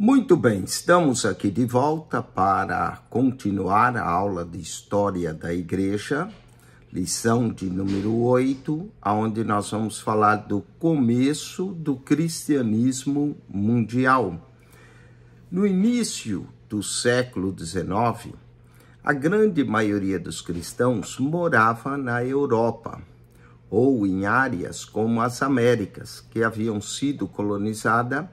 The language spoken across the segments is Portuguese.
Muito bem, estamos aqui de volta para continuar a aula de História da Igreja, lição de número 8, onde nós vamos falar do começo do cristianismo mundial. No início do século XIX, a grande maioria dos cristãos morava na Europa ou em áreas como as Américas, que haviam sido colonizadas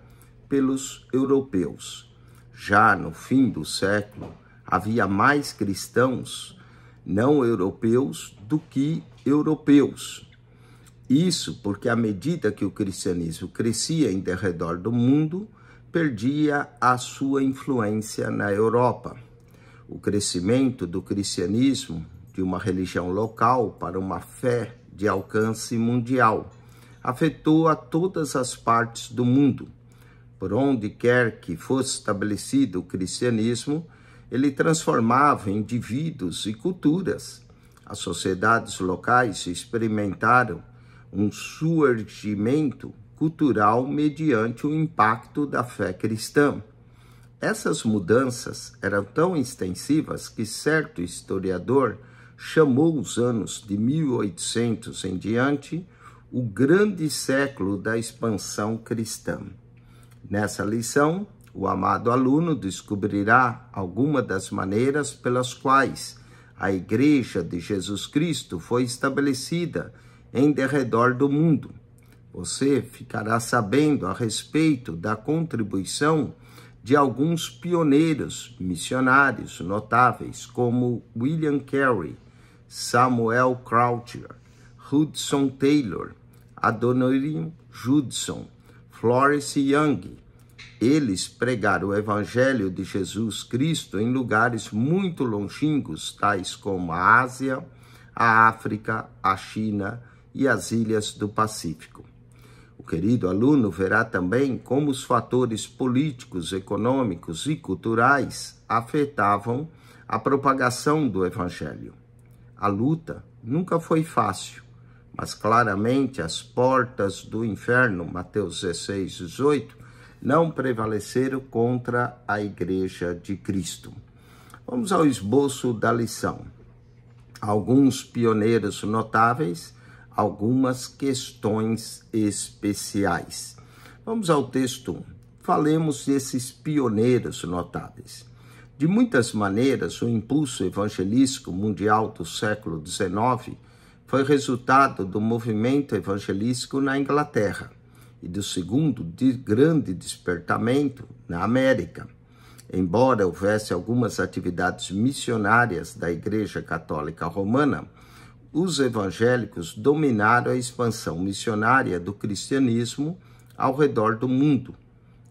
pelos europeus. Já no fim do século, havia mais cristãos não europeus do que europeus. Isso porque, à medida que o cristianismo crescia em derredor do mundo, perdia a sua influência na Europa. O crescimento do cristianismo de uma religião local para uma fé de alcance mundial afetou a todas as partes do mundo por onde quer que fosse estabelecido o cristianismo, ele transformava indivíduos e culturas. As sociedades locais experimentaram um surgimento cultural mediante o impacto da fé cristã. Essas mudanças eram tão extensivas que certo historiador chamou os anos de 1800 em diante o grande século da expansão cristã. Nessa lição, o amado aluno descobrirá alguma das maneiras pelas quais a Igreja de Jesus Cristo foi estabelecida em derredor do mundo. Você ficará sabendo a respeito da contribuição de alguns pioneiros missionários notáveis, como William Carey, Samuel Croucher, Hudson Taylor, Adoniram Judson, Florence Young. Eles pregaram o Evangelho de Jesus Cristo em lugares muito longínquos, tais como a Ásia, a África, a China e as ilhas do Pacífico. O querido aluno verá também como os fatores políticos, econômicos e culturais afetavam a propagação do Evangelho. A luta nunca foi fácil mas claramente as portas do inferno, Mateus 16, 18, não prevaleceram contra a igreja de Cristo. Vamos ao esboço da lição. Alguns pioneiros notáveis, algumas questões especiais. Vamos ao texto 1 falemos desses pioneiros notáveis. De muitas maneiras, o impulso evangelístico mundial do século XIX foi resultado do movimento evangelístico na Inglaterra e do segundo de grande despertamento na América. Embora houvesse algumas atividades missionárias da Igreja Católica Romana, os evangélicos dominaram a expansão missionária do cristianismo ao redor do mundo.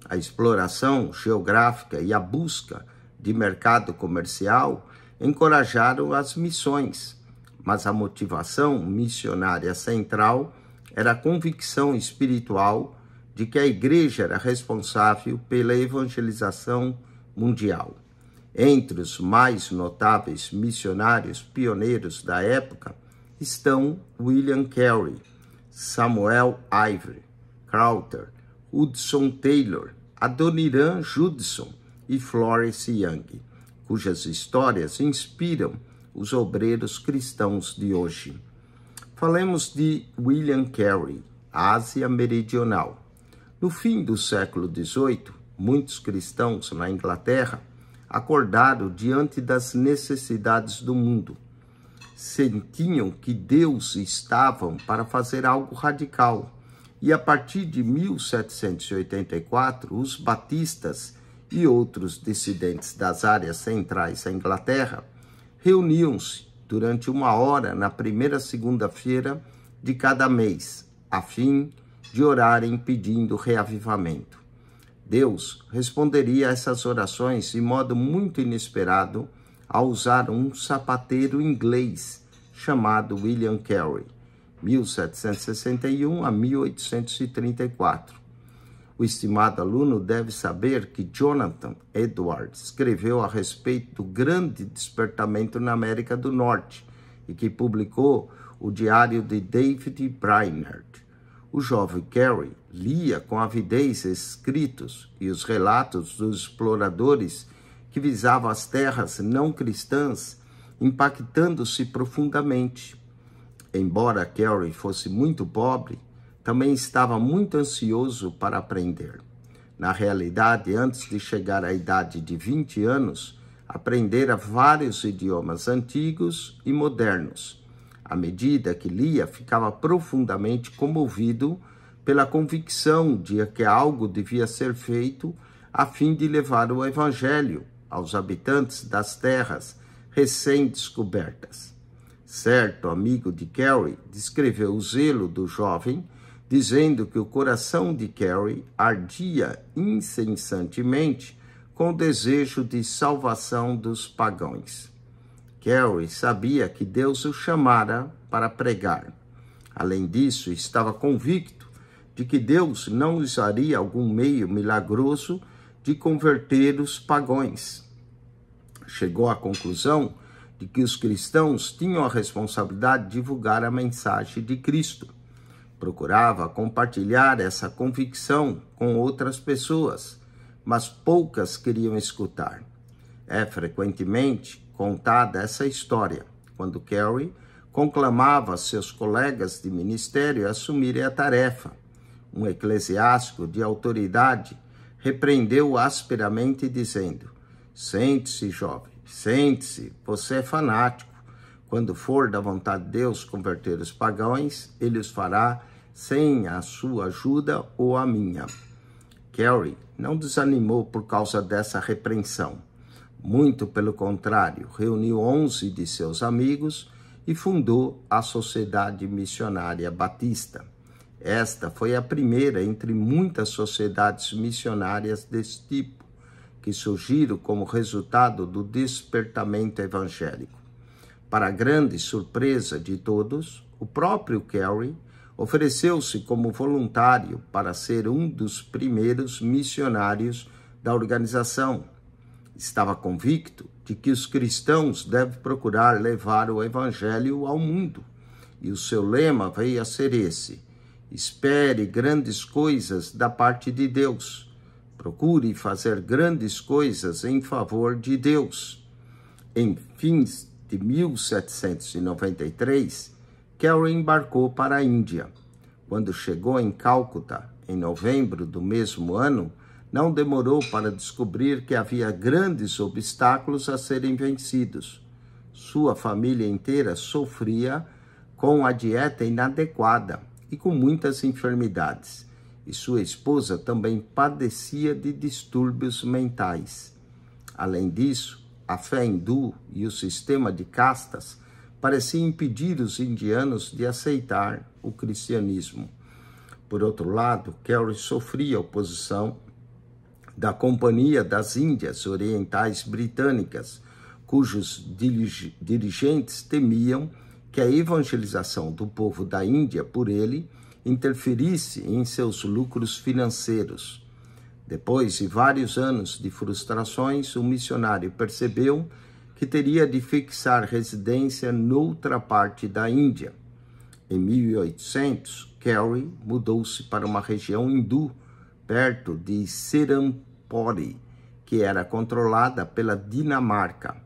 A exploração geográfica e a busca de mercado comercial encorajaram as missões mas a motivação missionária central era a convicção espiritual de que a igreja era responsável pela evangelização mundial. Entre os mais notáveis missionários pioneiros da época estão William Carey, Samuel Ivory, Crowther, Hudson Taylor, Adoniran Judson e Florence Young, cujas histórias inspiram os obreiros cristãos de hoje. Falemos de William Carey, Ásia Meridional. No fim do século XVIII, muitos cristãos na Inglaterra acordaram diante das necessidades do mundo. Sentiam que Deus estava para fazer algo radical. E a partir de 1784, os batistas e outros dissidentes das áreas centrais da Inglaterra reuniam-se durante uma hora na primeira segunda-feira de cada mês, a fim de orarem pedindo reavivamento. Deus responderia a essas orações de modo muito inesperado ao usar um sapateiro inglês chamado William Carey, 1761 a 1834 o estimado aluno deve saber que Jonathan Edwards escreveu a respeito do grande despertamento na América do Norte e que publicou o diário de David Brainerd. O jovem Carey lia com avidez escritos e os relatos dos exploradores que visavam as terras não cristãs, impactando-se profundamente. Embora Carey fosse muito pobre, também estava muito ansioso para aprender. Na realidade, antes de chegar à idade de 20 anos, aprendera vários idiomas antigos e modernos. À medida que lia, ficava profundamente comovido pela convicção de que algo devia ser feito a fim de levar o Evangelho aos habitantes das terras recém-descobertas. Certo amigo de Kerry descreveu o zelo do jovem dizendo que o coração de Carrie ardia incessantemente com o desejo de salvação dos pagãos. Carrie sabia que Deus o chamara para pregar. Além disso, estava convicto de que Deus não usaria algum meio milagroso de converter os pagões. Chegou à conclusão de que os cristãos tinham a responsabilidade de divulgar a mensagem de Cristo. Procurava compartilhar essa convicção com outras pessoas, mas poucas queriam escutar. É frequentemente contada essa história quando Kerry conclamava seus colegas de ministério a assumirem a tarefa. Um eclesiástico de autoridade repreendeu asperamente, dizendo: Sente-se, jovem, sente-se, você é fanático. Quando for da vontade de Deus converter os pagãos, ele os fará sem a sua ajuda ou a minha. Kerry não desanimou por causa dessa repreensão. Muito pelo contrário, reuniu 11 de seus amigos e fundou a Sociedade Missionária Batista. Esta foi a primeira entre muitas sociedades missionárias desse tipo, que surgiram como resultado do despertamento evangélico. Para grande surpresa de todos, o próprio Kerry ofereceu-se como voluntário para ser um dos primeiros missionários da organização. Estava convicto de que os cristãos devem procurar levar o evangelho ao mundo, e o seu lema veio a ser esse: espere grandes coisas da parte de Deus. Procure fazer grandes coisas em favor de Deus. Em fins de 1793, Carey embarcou para a Índia. Quando chegou em Calcutá em novembro do mesmo ano, não demorou para descobrir que havia grandes obstáculos a serem vencidos. Sua família inteira sofria com a dieta inadequada e com muitas enfermidades, e sua esposa também padecia de distúrbios mentais. Além disso, a fé hindu e o sistema de castas parecia impedir os indianos de aceitar o cristianismo. Por outro lado, Kerry sofria oposição da Companhia das Índias Orientais Britânicas, cujos dirigentes temiam que a evangelização do povo da Índia por ele interferisse em seus lucros financeiros. Depois de vários anos de frustrações, o missionário percebeu que teria de fixar residência noutra parte da Índia. Em 1800, Kerry mudou-se para uma região hindu, perto de Serampore, que era controlada pela Dinamarca.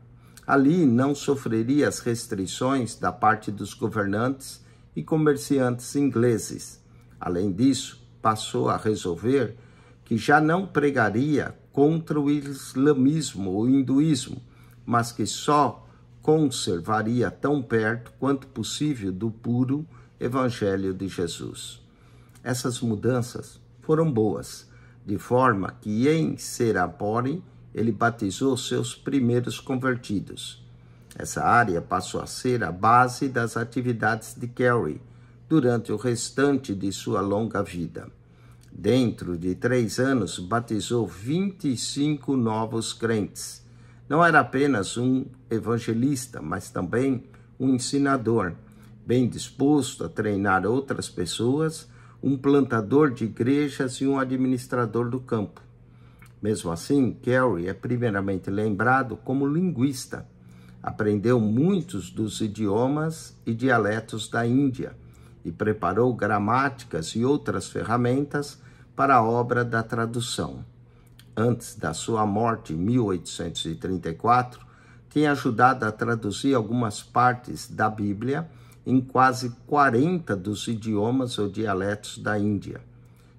Ali não sofreria as restrições da parte dos governantes e comerciantes ingleses. Além disso, passou a resolver que já não pregaria contra o islamismo ou hinduísmo, mas que só conservaria tão perto quanto possível do puro Evangelho de Jesus. Essas mudanças foram boas, de forma que em Serapore ele batizou seus primeiros convertidos. Essa área passou a ser a base das atividades de Kerry durante o restante de sua longa vida. Dentro de três anos, batizou 25 novos crentes não era apenas um evangelista, mas também um ensinador, bem disposto a treinar outras pessoas, um plantador de igrejas e um administrador do campo. Mesmo assim, Carey é primeiramente lembrado como linguista. Aprendeu muitos dos idiomas e dialetos da Índia e preparou gramáticas e outras ferramentas para a obra da tradução antes da sua morte, 1834, tinha ajudado a traduzir algumas partes da Bíblia em quase 40 dos idiomas ou dialetos da Índia.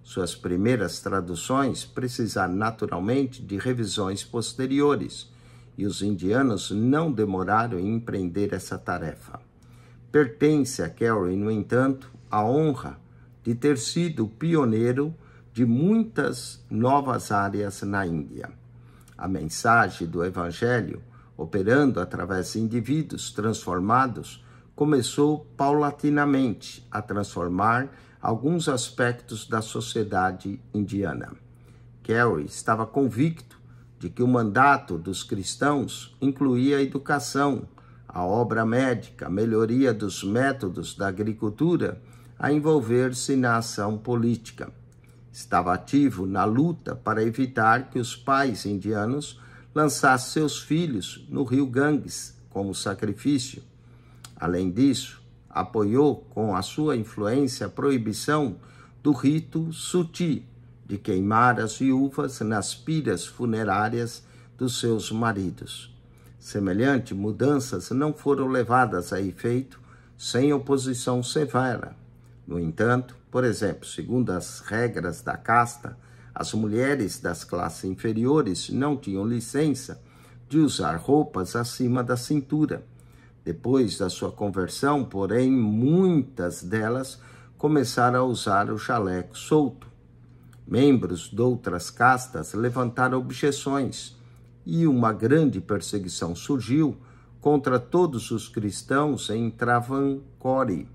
Suas primeiras traduções precisaram naturalmente de revisões posteriores, e os indianos não demoraram em empreender essa tarefa. Pertence a Carey, no entanto, a honra de ter sido pioneiro de muitas novas áreas na Índia. A mensagem do Evangelho, operando através de indivíduos transformados, começou paulatinamente a transformar alguns aspectos da sociedade indiana. Kerry estava convicto de que o mandato dos cristãos incluía a educação, a obra médica, a melhoria dos métodos da agricultura, a envolver-se na ação política estava ativo na luta para evitar que os pais indianos lançassem seus filhos no rio Ganges como sacrifício. Além disso, apoiou com a sua influência a proibição do rito suti de queimar as viúvas nas pilhas funerárias dos seus maridos. Semelhante mudanças não foram levadas a efeito sem oposição severa. No entanto, por exemplo, segundo as regras da casta, as mulheres das classes inferiores não tinham licença de usar roupas acima da cintura. Depois da sua conversão, porém, muitas delas começaram a usar o chaleco solto. Membros de outras castas levantaram objeções e uma grande perseguição surgiu contra todos os cristãos em Travancore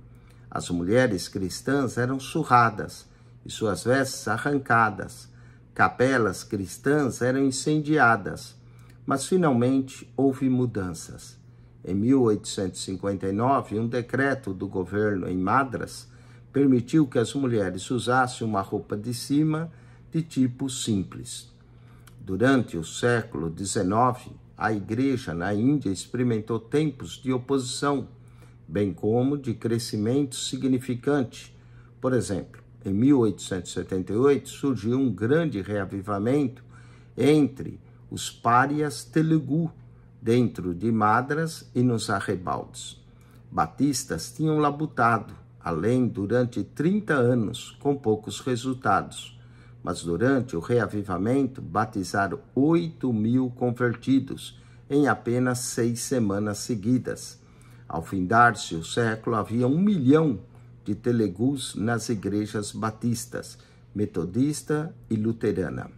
as mulheres cristãs eram surradas e suas vestes arrancadas. Capelas cristãs eram incendiadas. Mas finalmente houve mudanças. Em 1859, um decreto do governo em Madras permitiu que as mulheres usassem uma roupa de cima de tipo simples. Durante o século XIX, a Igreja na Índia experimentou tempos de oposição bem como de crescimento significante. Por exemplo, em 1878 surgiu um grande reavivamento entre os párias telugu dentro de Madras e nos arrebaldes. Batistas tinham labutado, além durante 30 anos, com poucos resultados. Mas durante o reavivamento, batizaram 8 mil convertidos em apenas seis semanas seguidas ao findar-se o século, havia um milhão de telegus nas igrejas batistas, metodista e luterana.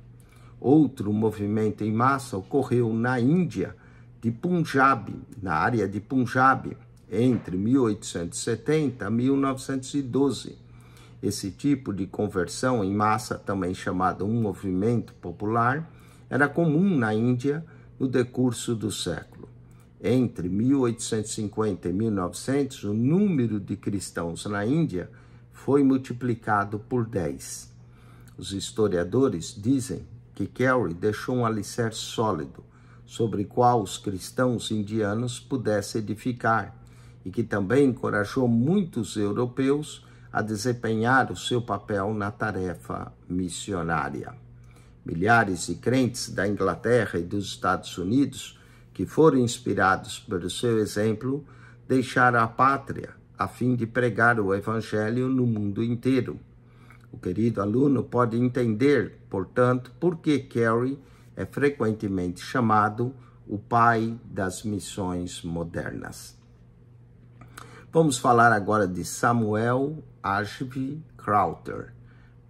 Outro movimento em massa ocorreu na Índia, de Punjab, na área de Punjab, entre 1870 a 1912. Esse tipo de conversão em massa, também chamado um movimento popular, era comum na Índia no decurso do século entre 1850 e 1900, o número de cristãos na Índia foi multiplicado por 10. Os historiadores dizem que Kerry deixou um alicerce sólido sobre qual os cristãos indianos pudessem edificar e que também encorajou muitos europeus a desempenhar o seu papel na tarefa missionária. Milhares de crentes da Inglaterra e dos Estados Unidos que foram inspirados pelo seu exemplo, deixaram a pátria a fim de pregar o Evangelho no mundo inteiro. O querido aluno pode entender, portanto, por que Carey é frequentemente chamado o pai das missões modernas. Vamos falar agora de Samuel Ashby Crowther,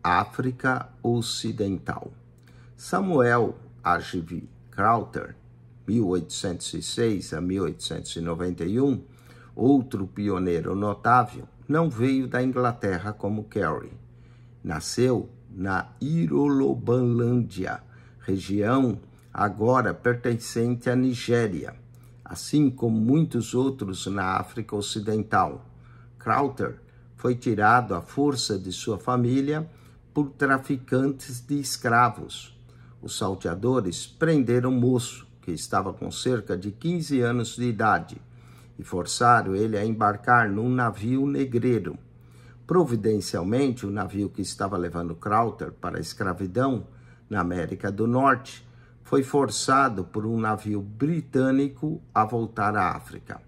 África Ocidental. Samuel Ashby Crowther 1806 a 1891, outro pioneiro notável, não veio da Inglaterra como Carey. Nasceu na Irolobanlândia, região agora pertencente à Nigéria, assim como muitos outros na África Ocidental. Crowther foi tirado à força de sua família por traficantes de escravos. Os salteadores prenderam o moço, que estava com cerca de 15 anos de idade, e forçaram ele a embarcar num navio negreiro. Providencialmente, o navio que estava levando Crowther para a escravidão na América do Norte foi forçado por um navio britânico a voltar à África.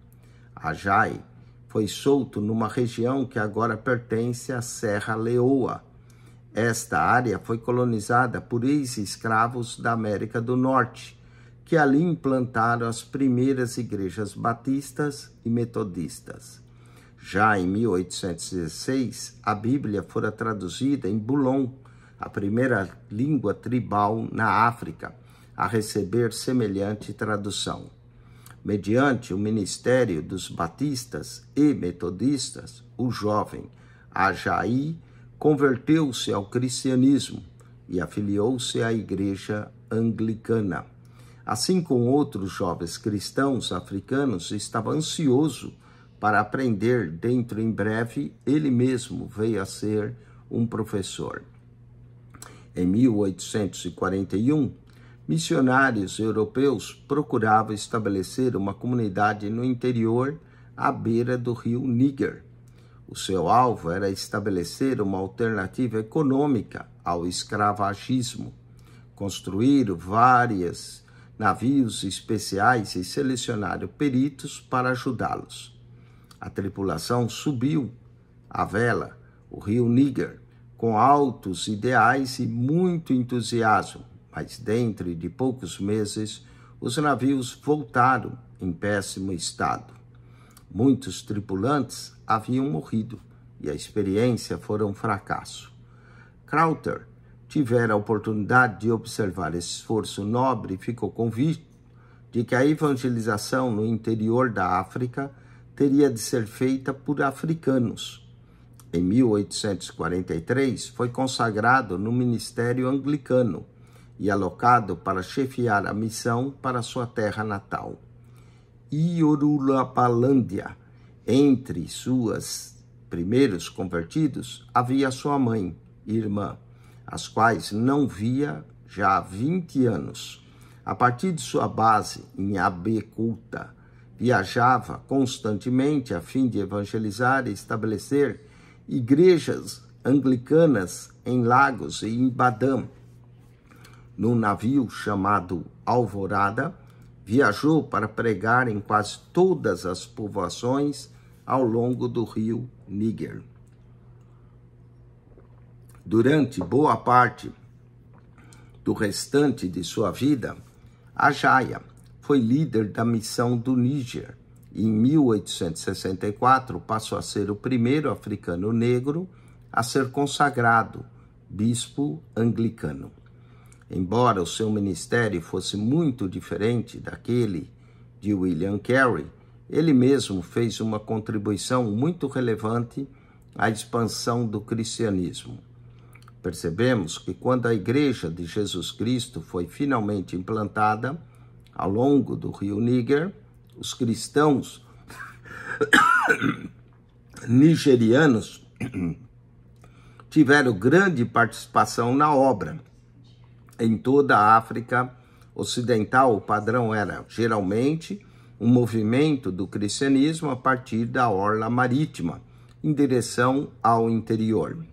Ajay foi solto numa região que agora pertence à Serra Leoa. Esta área foi colonizada por ex-escravos da América do Norte que ali implantaram as primeiras igrejas batistas e metodistas. Já em 1816, a Bíblia fora traduzida em Boulogne, a primeira língua tribal na África a receber semelhante tradução. Mediante o ministério dos batistas e metodistas, o jovem Ajaí converteu-se ao cristianismo e afiliou-se à igreja anglicana. Assim como outros jovens cristãos africanos, estava ansioso para aprender dentro em breve, ele mesmo veio a ser um professor. Em 1841, missionários europeus procuravam estabelecer uma comunidade no interior à beira do rio Níger. O seu alvo era estabelecer uma alternativa econômica ao escravagismo. Construir várias navios especiais e selecionaram peritos para ajudá-los. A tripulação subiu a vela, o rio Níger, com altos ideais e muito entusiasmo, mas dentro de poucos meses os navios voltaram em péssimo estado. Muitos tripulantes haviam morrido e a experiência foi um fracasso. Crowther tiver a oportunidade de observar esse esforço nobre, ficou convicto de que a evangelização no interior da África teria de ser feita por africanos. Em 1843, foi consagrado no ministério anglicano e alocado para chefiar a missão para sua terra natal. Iorulapalândia, entre suas primeiros convertidos, havia sua mãe, irmã as quais não via já há 20 anos. A partir de sua base em Abeculta, viajava constantemente a fim de evangelizar e estabelecer igrejas anglicanas em Lagos e em Badam. Num navio chamado Alvorada, viajou para pregar em quase todas as povoações ao longo do rio Níger durante boa parte do restante de sua vida, Ajaya foi líder da missão do Níger. Em 1864, passou a ser o primeiro africano negro a ser consagrado bispo anglicano. Embora o seu ministério fosse muito diferente daquele de William Carey, ele mesmo fez uma contribuição muito relevante à expansão do cristianismo. Percebemos que quando a Igreja de Jesus Cristo foi finalmente implantada ao longo do rio Níger, os cristãos nigerianos tiveram grande participação na obra. Em toda a África Ocidental, o padrão era geralmente um movimento do cristianismo a partir da orla marítima em direção ao interior.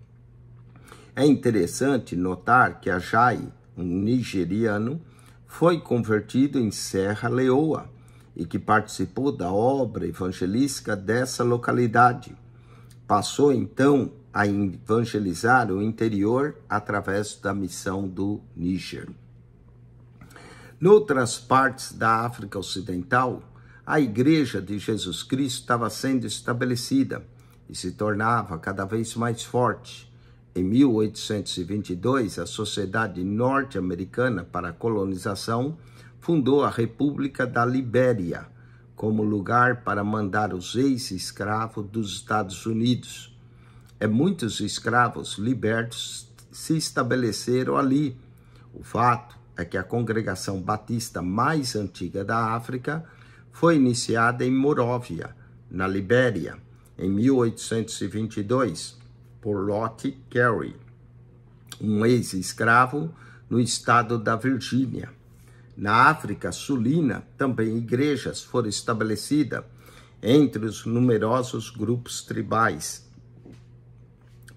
É interessante notar que Jai, um nigeriano, foi convertido em Serra Leoa e que participou da obra evangelística dessa localidade. Passou então a evangelizar o interior através da missão do Níger. Noutras partes da África Ocidental, a Igreja de Jesus Cristo estava sendo estabelecida e se tornava cada vez mais forte. Em 1822, a Sociedade Norte-Americana para a Colonização fundou a República da Libéria como lugar para mandar os ex-escravos dos Estados Unidos. É muitos escravos libertos se estabeleceram ali. O fato é que a congregação batista mais antiga da África foi iniciada em Moróvia, na Libéria, em 1822 por Lottie Carey, um ex-escravo no estado da Virgínia. Na África Sulina, também igrejas foram estabelecidas entre os numerosos grupos tribais.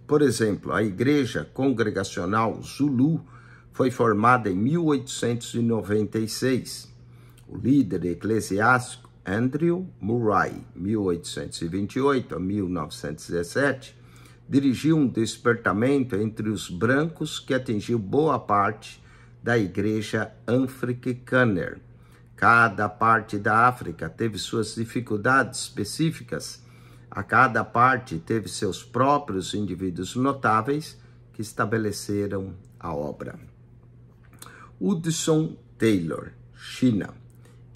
Por exemplo, a Igreja Congregacional Zulu foi formada em 1896. O líder eclesiástico Andrew Murray, 1828 a 1917, dirigiu um despertamento entre os brancos que atingiu boa parte da igreja africana. Cada parte da África teve suas dificuldades específicas, a cada parte teve seus próprios indivíduos notáveis que estabeleceram a obra. Hudson Taylor, China.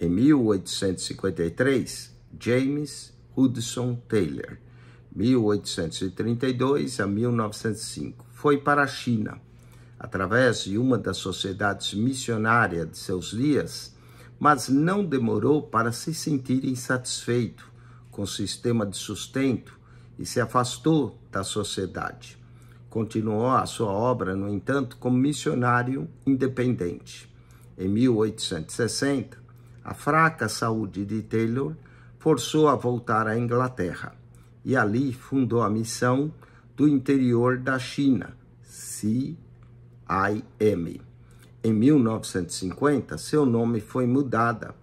Em 1853, James Hudson Taylor 1832 a 1905. Foi para a China, através de uma das sociedades missionárias de seus dias, mas não demorou para se sentir insatisfeito com o sistema de sustento e se afastou da sociedade. Continuou a sua obra, no entanto, como missionário independente. Em 1860, a fraca saúde de Taylor forçou a voltar à Inglaterra e ali fundou a missão do interior da China, CIM. Em 1950, seu nome foi mudado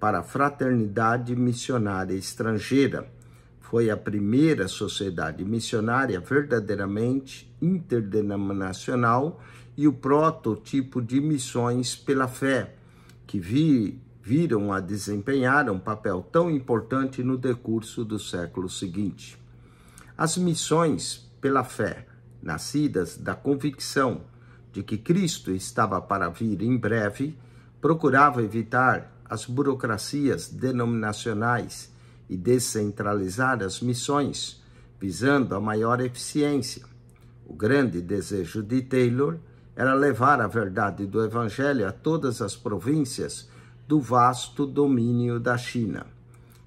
para Fraternidade Missionária Estrangeira. Foi a primeira sociedade missionária verdadeiramente interdenominacional e o prototipo de missões pela fé, que vi, viram a desempenhar um papel tão importante no decurso do século seguinte. As missões pela fé, nascidas da convicção de que Cristo estava para vir em breve, procurava evitar as burocracias denominacionais e descentralizar as missões, visando a maior eficiência. O grande desejo de Taylor era levar a verdade do Evangelho a todas as províncias do vasto domínio da China.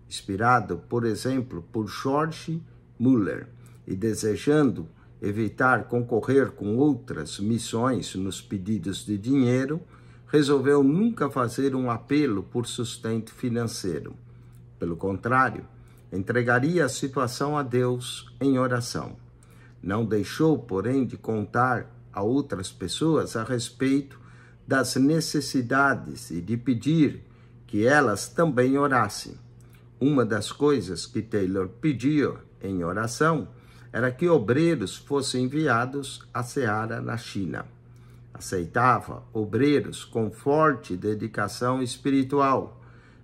Inspirado, por exemplo, por George Muller e desejando evitar concorrer com outras missões nos pedidos de dinheiro, resolveu nunca fazer um apelo por sustento financeiro. Pelo contrário, entregaria a situação a Deus em oração. Não deixou, porém, de contar a outras pessoas a respeito das necessidades e de pedir que elas também orassem. Uma das coisas que Taylor pediu em oração era que obreiros fossem enviados à seara na China. Aceitava obreiros com forte dedicação espiritual,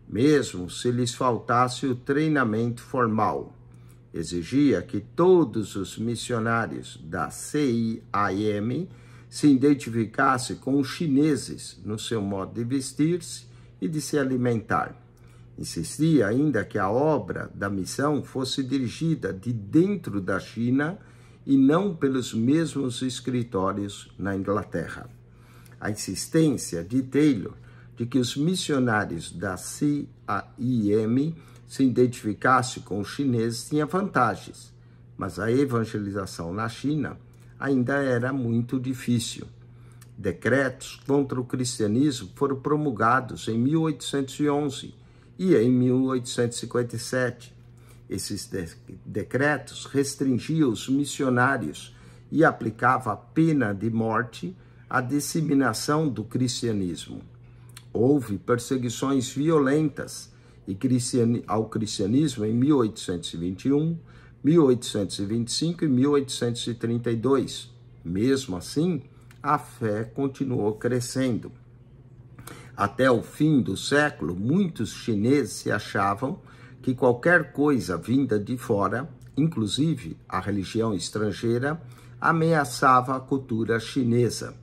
mesmo se lhes faltasse o treinamento formal. Exigia que todos os missionários da CIAM se identificasse com os chineses no seu modo de vestir-se e de se alimentar. Insistia ainda que a obra da missão fosse dirigida de dentro da China e não pelos mesmos escritórios na Inglaterra. A insistência de Taylor de que os missionários da CIM se identificassem com os chineses tinha vantagens, mas a evangelização na China ainda era muito difícil. Decretos contra o cristianismo foram promulgados em 1811 e em 1857. Esses de decretos restringiam os missionários e aplicava a pena de morte à disseminação do cristianismo. Houve perseguições violentas ao cristianismo em 1821 1825 e 1832. Mesmo assim, a fé continuou crescendo. Até o fim do século, muitos chineses se achavam que qualquer coisa vinda de fora, inclusive a religião estrangeira, ameaçava a cultura chinesa.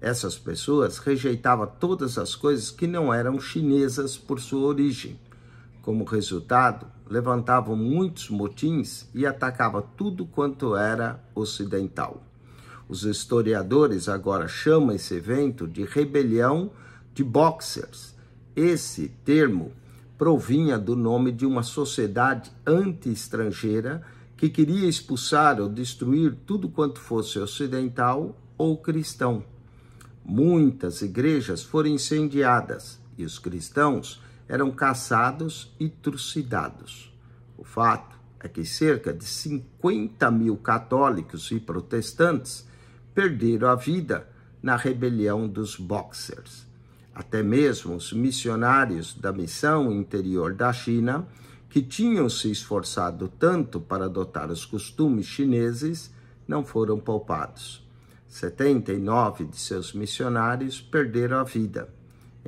Essas pessoas rejeitavam todas as coisas que não eram chinesas por sua origem. Como resultado, levantavam muitos motins e atacava tudo quanto era ocidental. Os historiadores agora chamam esse evento de rebelião de boxers. Esse termo provinha do nome de uma sociedade anti-estrangeira que queria expulsar ou destruir tudo quanto fosse ocidental ou cristão. Muitas igrejas foram incendiadas e os cristãos eram caçados e trucidados. O fato é que cerca de 50 mil católicos e protestantes perderam a vida na rebelião dos Boxers. Até mesmo os missionários da missão interior da China, que tinham se esforçado tanto para adotar os costumes chineses, não foram poupados. 79 de seus missionários perderam a vida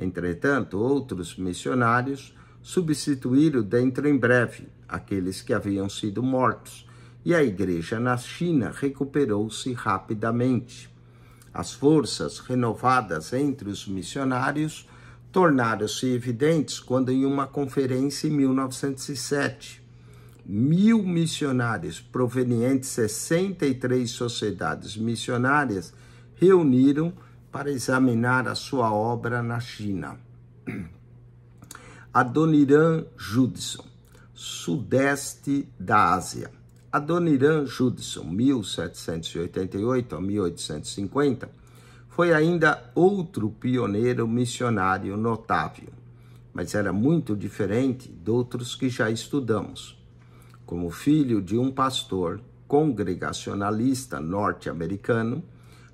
Entretanto, outros missionários substituíram dentro em breve aqueles que haviam sido mortos, e a igreja na China recuperou-se rapidamente. As forças renovadas entre os missionários tornaram-se evidentes quando, em uma conferência em 1907, mil missionários provenientes de 63 sociedades missionárias reuniram para examinar a sua obra na China. Adoniran Judson, Sudeste da Ásia. Adoniran Judson, 1788 a 1850, foi ainda outro pioneiro missionário notável, mas era muito diferente de outros que já estudamos. Como filho de um pastor congregacionalista norte-americano,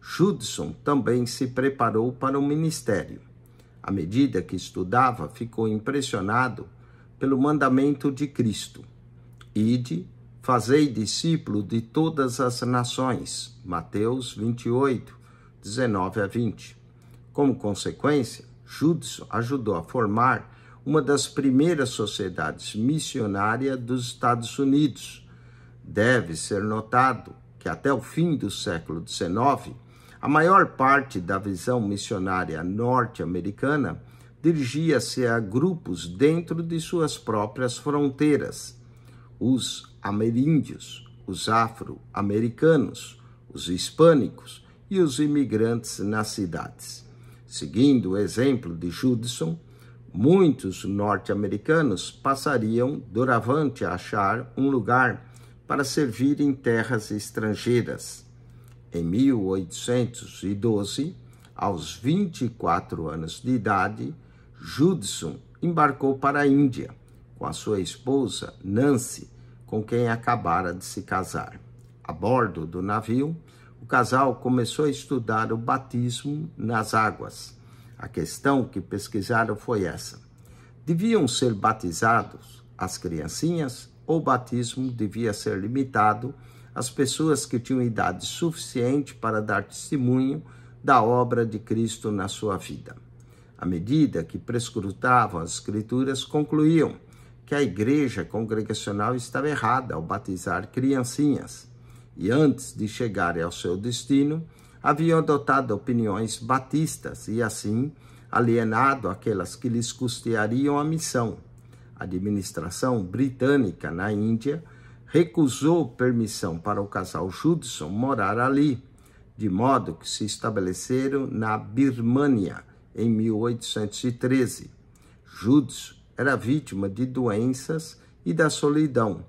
Judson também se preparou para o ministério. À medida que estudava, ficou impressionado pelo mandamento de Cristo: Ide, fazei discípulo de todas as nações. Mateus 28, 19 a 20. Como consequência, Judson ajudou a formar uma das primeiras sociedades missionárias dos Estados Unidos. Deve ser notado que até o fim do século XIX, a maior parte da visão missionária norte-americana dirigia-se a grupos dentro de suas próprias fronteiras, os ameríndios, os afro-americanos, os hispânicos e os imigrantes nas cidades. Seguindo o exemplo de Judson, muitos norte-americanos passariam doravante a achar um lugar para servir em terras estrangeiras em 1812, aos 24 anos de idade, Judson embarcou para a Índia com a sua esposa Nancy, com quem acabara de se casar. A bordo do navio, o casal começou a estudar o batismo nas águas. A questão que pesquisaram foi essa: deviam ser batizados as criancinhas ou o batismo devia ser limitado as pessoas que tinham idade suficiente para dar testemunho da obra de Cristo na sua vida. À medida que prescrutavam as Escrituras, concluíam que a igreja congregacional estava errada ao batizar criancinhas e, antes de chegarem ao seu destino, haviam adotado opiniões batistas e, assim, alienado aquelas que lhes custeariam a missão. A administração britânica na Índia recusou permissão para o casal Judson morar ali, de modo que se estabeleceram na Birmania em 1813. Judson era vítima de doenças e da solidão.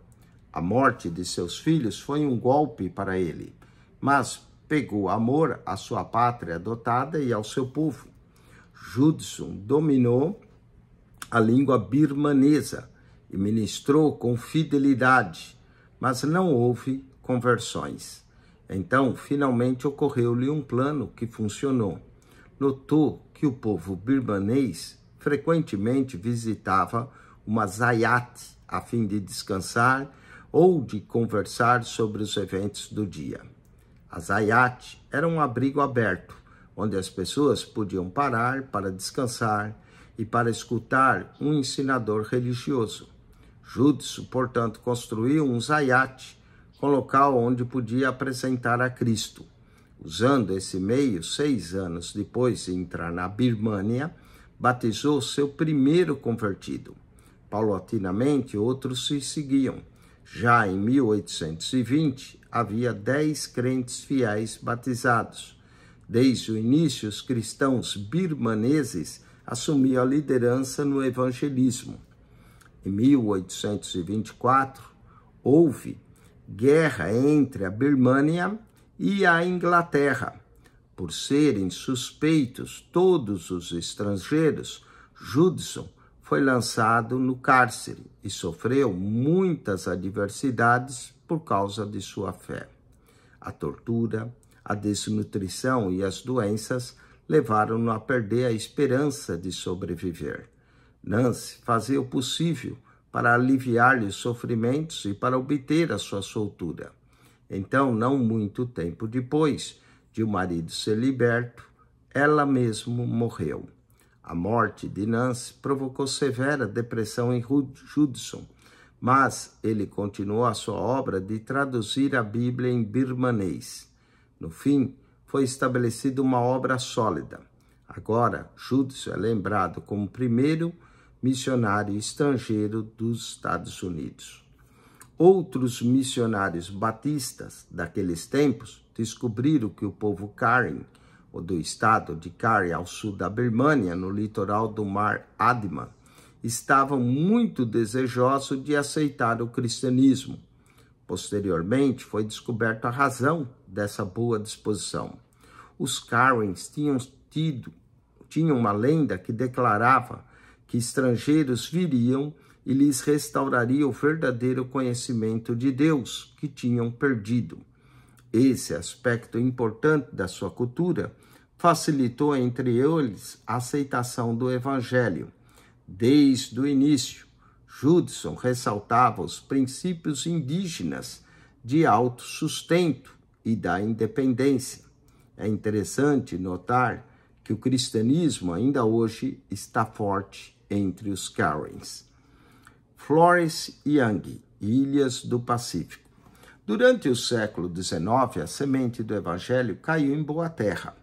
A morte de seus filhos foi um golpe para ele, mas pegou amor à sua pátria adotada e ao seu povo. Judson dominou a língua birmanesa e ministrou com fidelidade mas não houve conversões. Então, finalmente ocorreu-lhe um plano que funcionou. Notou que o povo birmanês frequentemente visitava uma zayat a fim de descansar ou de conversar sobre os eventos do dia. A zayat era um abrigo aberto, onde as pessoas podiam parar para descansar e para escutar um ensinador religioso. Júdice, portanto, construiu um zaiate com local onde podia apresentar a Cristo. Usando esse meio, seis anos depois de entrar na Birmânia, batizou seu primeiro convertido. Paulatinamente, outros se seguiam. Já em 1820, havia dez crentes fiéis batizados. Desde o início, os cristãos birmaneses assumiam a liderança no evangelismo em 1824, houve guerra entre a Birmania e a Inglaterra, por serem suspeitos todos os estrangeiros. Judson foi lançado no cárcere e sofreu muitas adversidades por causa de sua fé. A tortura, a desnutrição e as doenças levaram-no a perder a esperança de sobreviver. Nance fazia o possível para aliviar-lhe os sofrimentos e para obter a sua soltura. Então, não muito tempo depois de o marido ser liberto, ela mesmo morreu. A morte de Nance provocou severa depressão em Judson, mas ele continuou a sua obra de traduzir a Bíblia em birmanês. No fim, foi estabelecida uma obra sólida. Agora, Judson é lembrado como primeiro missionário estrangeiro dos Estados Unidos. Outros missionários batistas daqueles tempos descobriram que o povo Karen, ou do estado de Karen, ao sul da Birmania, no litoral do Mar Adman, estavam muito desejosos de aceitar o cristianismo. Posteriormente, foi descoberta a razão dessa boa disposição. Os Karens tinham tido tinha uma lenda que declarava que estrangeiros viriam e lhes restauraria o verdadeiro conhecimento de Deus que tinham perdido. Esse aspecto importante da sua cultura facilitou entre eles a aceitação do Evangelho. Desde o início, Judson ressaltava os princípios indígenas de autossustento e da independência. É interessante notar que o cristianismo ainda hoje está forte entre os Karens. Flores Young, Ilhas do Pacífico. Durante o século XIX, a semente do Evangelho caiu em boa terra,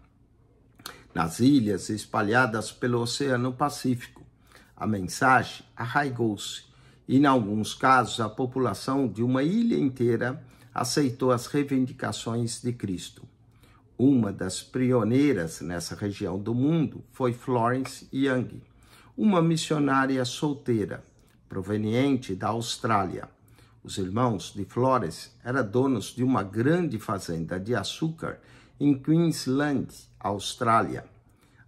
nas ilhas espalhadas pelo Oceano Pacífico. A mensagem arraigou-se e, em alguns casos, a população de uma ilha inteira aceitou as reivindicações de Cristo. Uma das pioneiras nessa região do mundo foi Florence Young, uma missionária solteira, proveniente da Austrália. Os irmãos de Flores eram donos de uma grande fazenda de açúcar em Queensland, Austrália.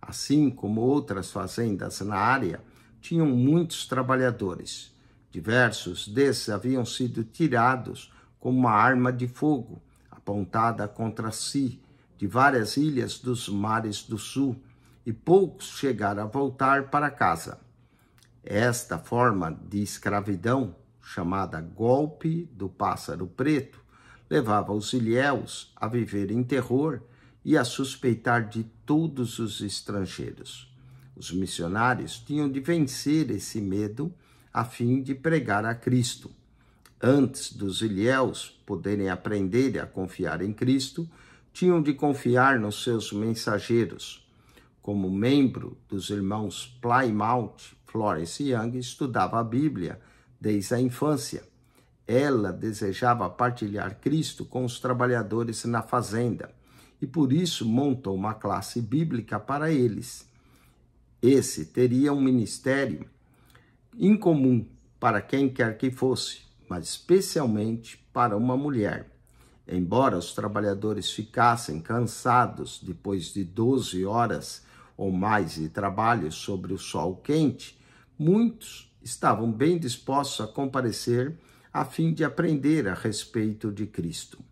Assim como outras fazendas na área, tinham muitos trabalhadores. Diversos desses haviam sido tirados com uma arma de fogo apontada contra si de várias ilhas dos mares do sul e poucos chegaram a voltar para casa. Esta forma de escravidão, chamada golpe do pássaro preto, levava os ilhéus a viver em terror e a suspeitar de todos os estrangeiros. Os missionários tinham de vencer esse medo a fim de pregar a Cristo. Antes dos ilhéus poderem aprender a confiar em Cristo, tinham de confiar nos seus mensageiros, como membro dos irmãos Plymouth, Florence Young estudava a Bíblia desde a infância. Ela desejava partilhar Cristo com os trabalhadores na fazenda e por isso montou uma classe bíblica para eles. Esse teria um ministério incomum para quem quer que fosse, mas especialmente para uma mulher. Embora os trabalhadores ficassem cansados depois de 12 horas ou mais de trabalhos sobre o sol quente, muitos estavam bem dispostos a comparecer a fim de aprender a respeito de Cristo.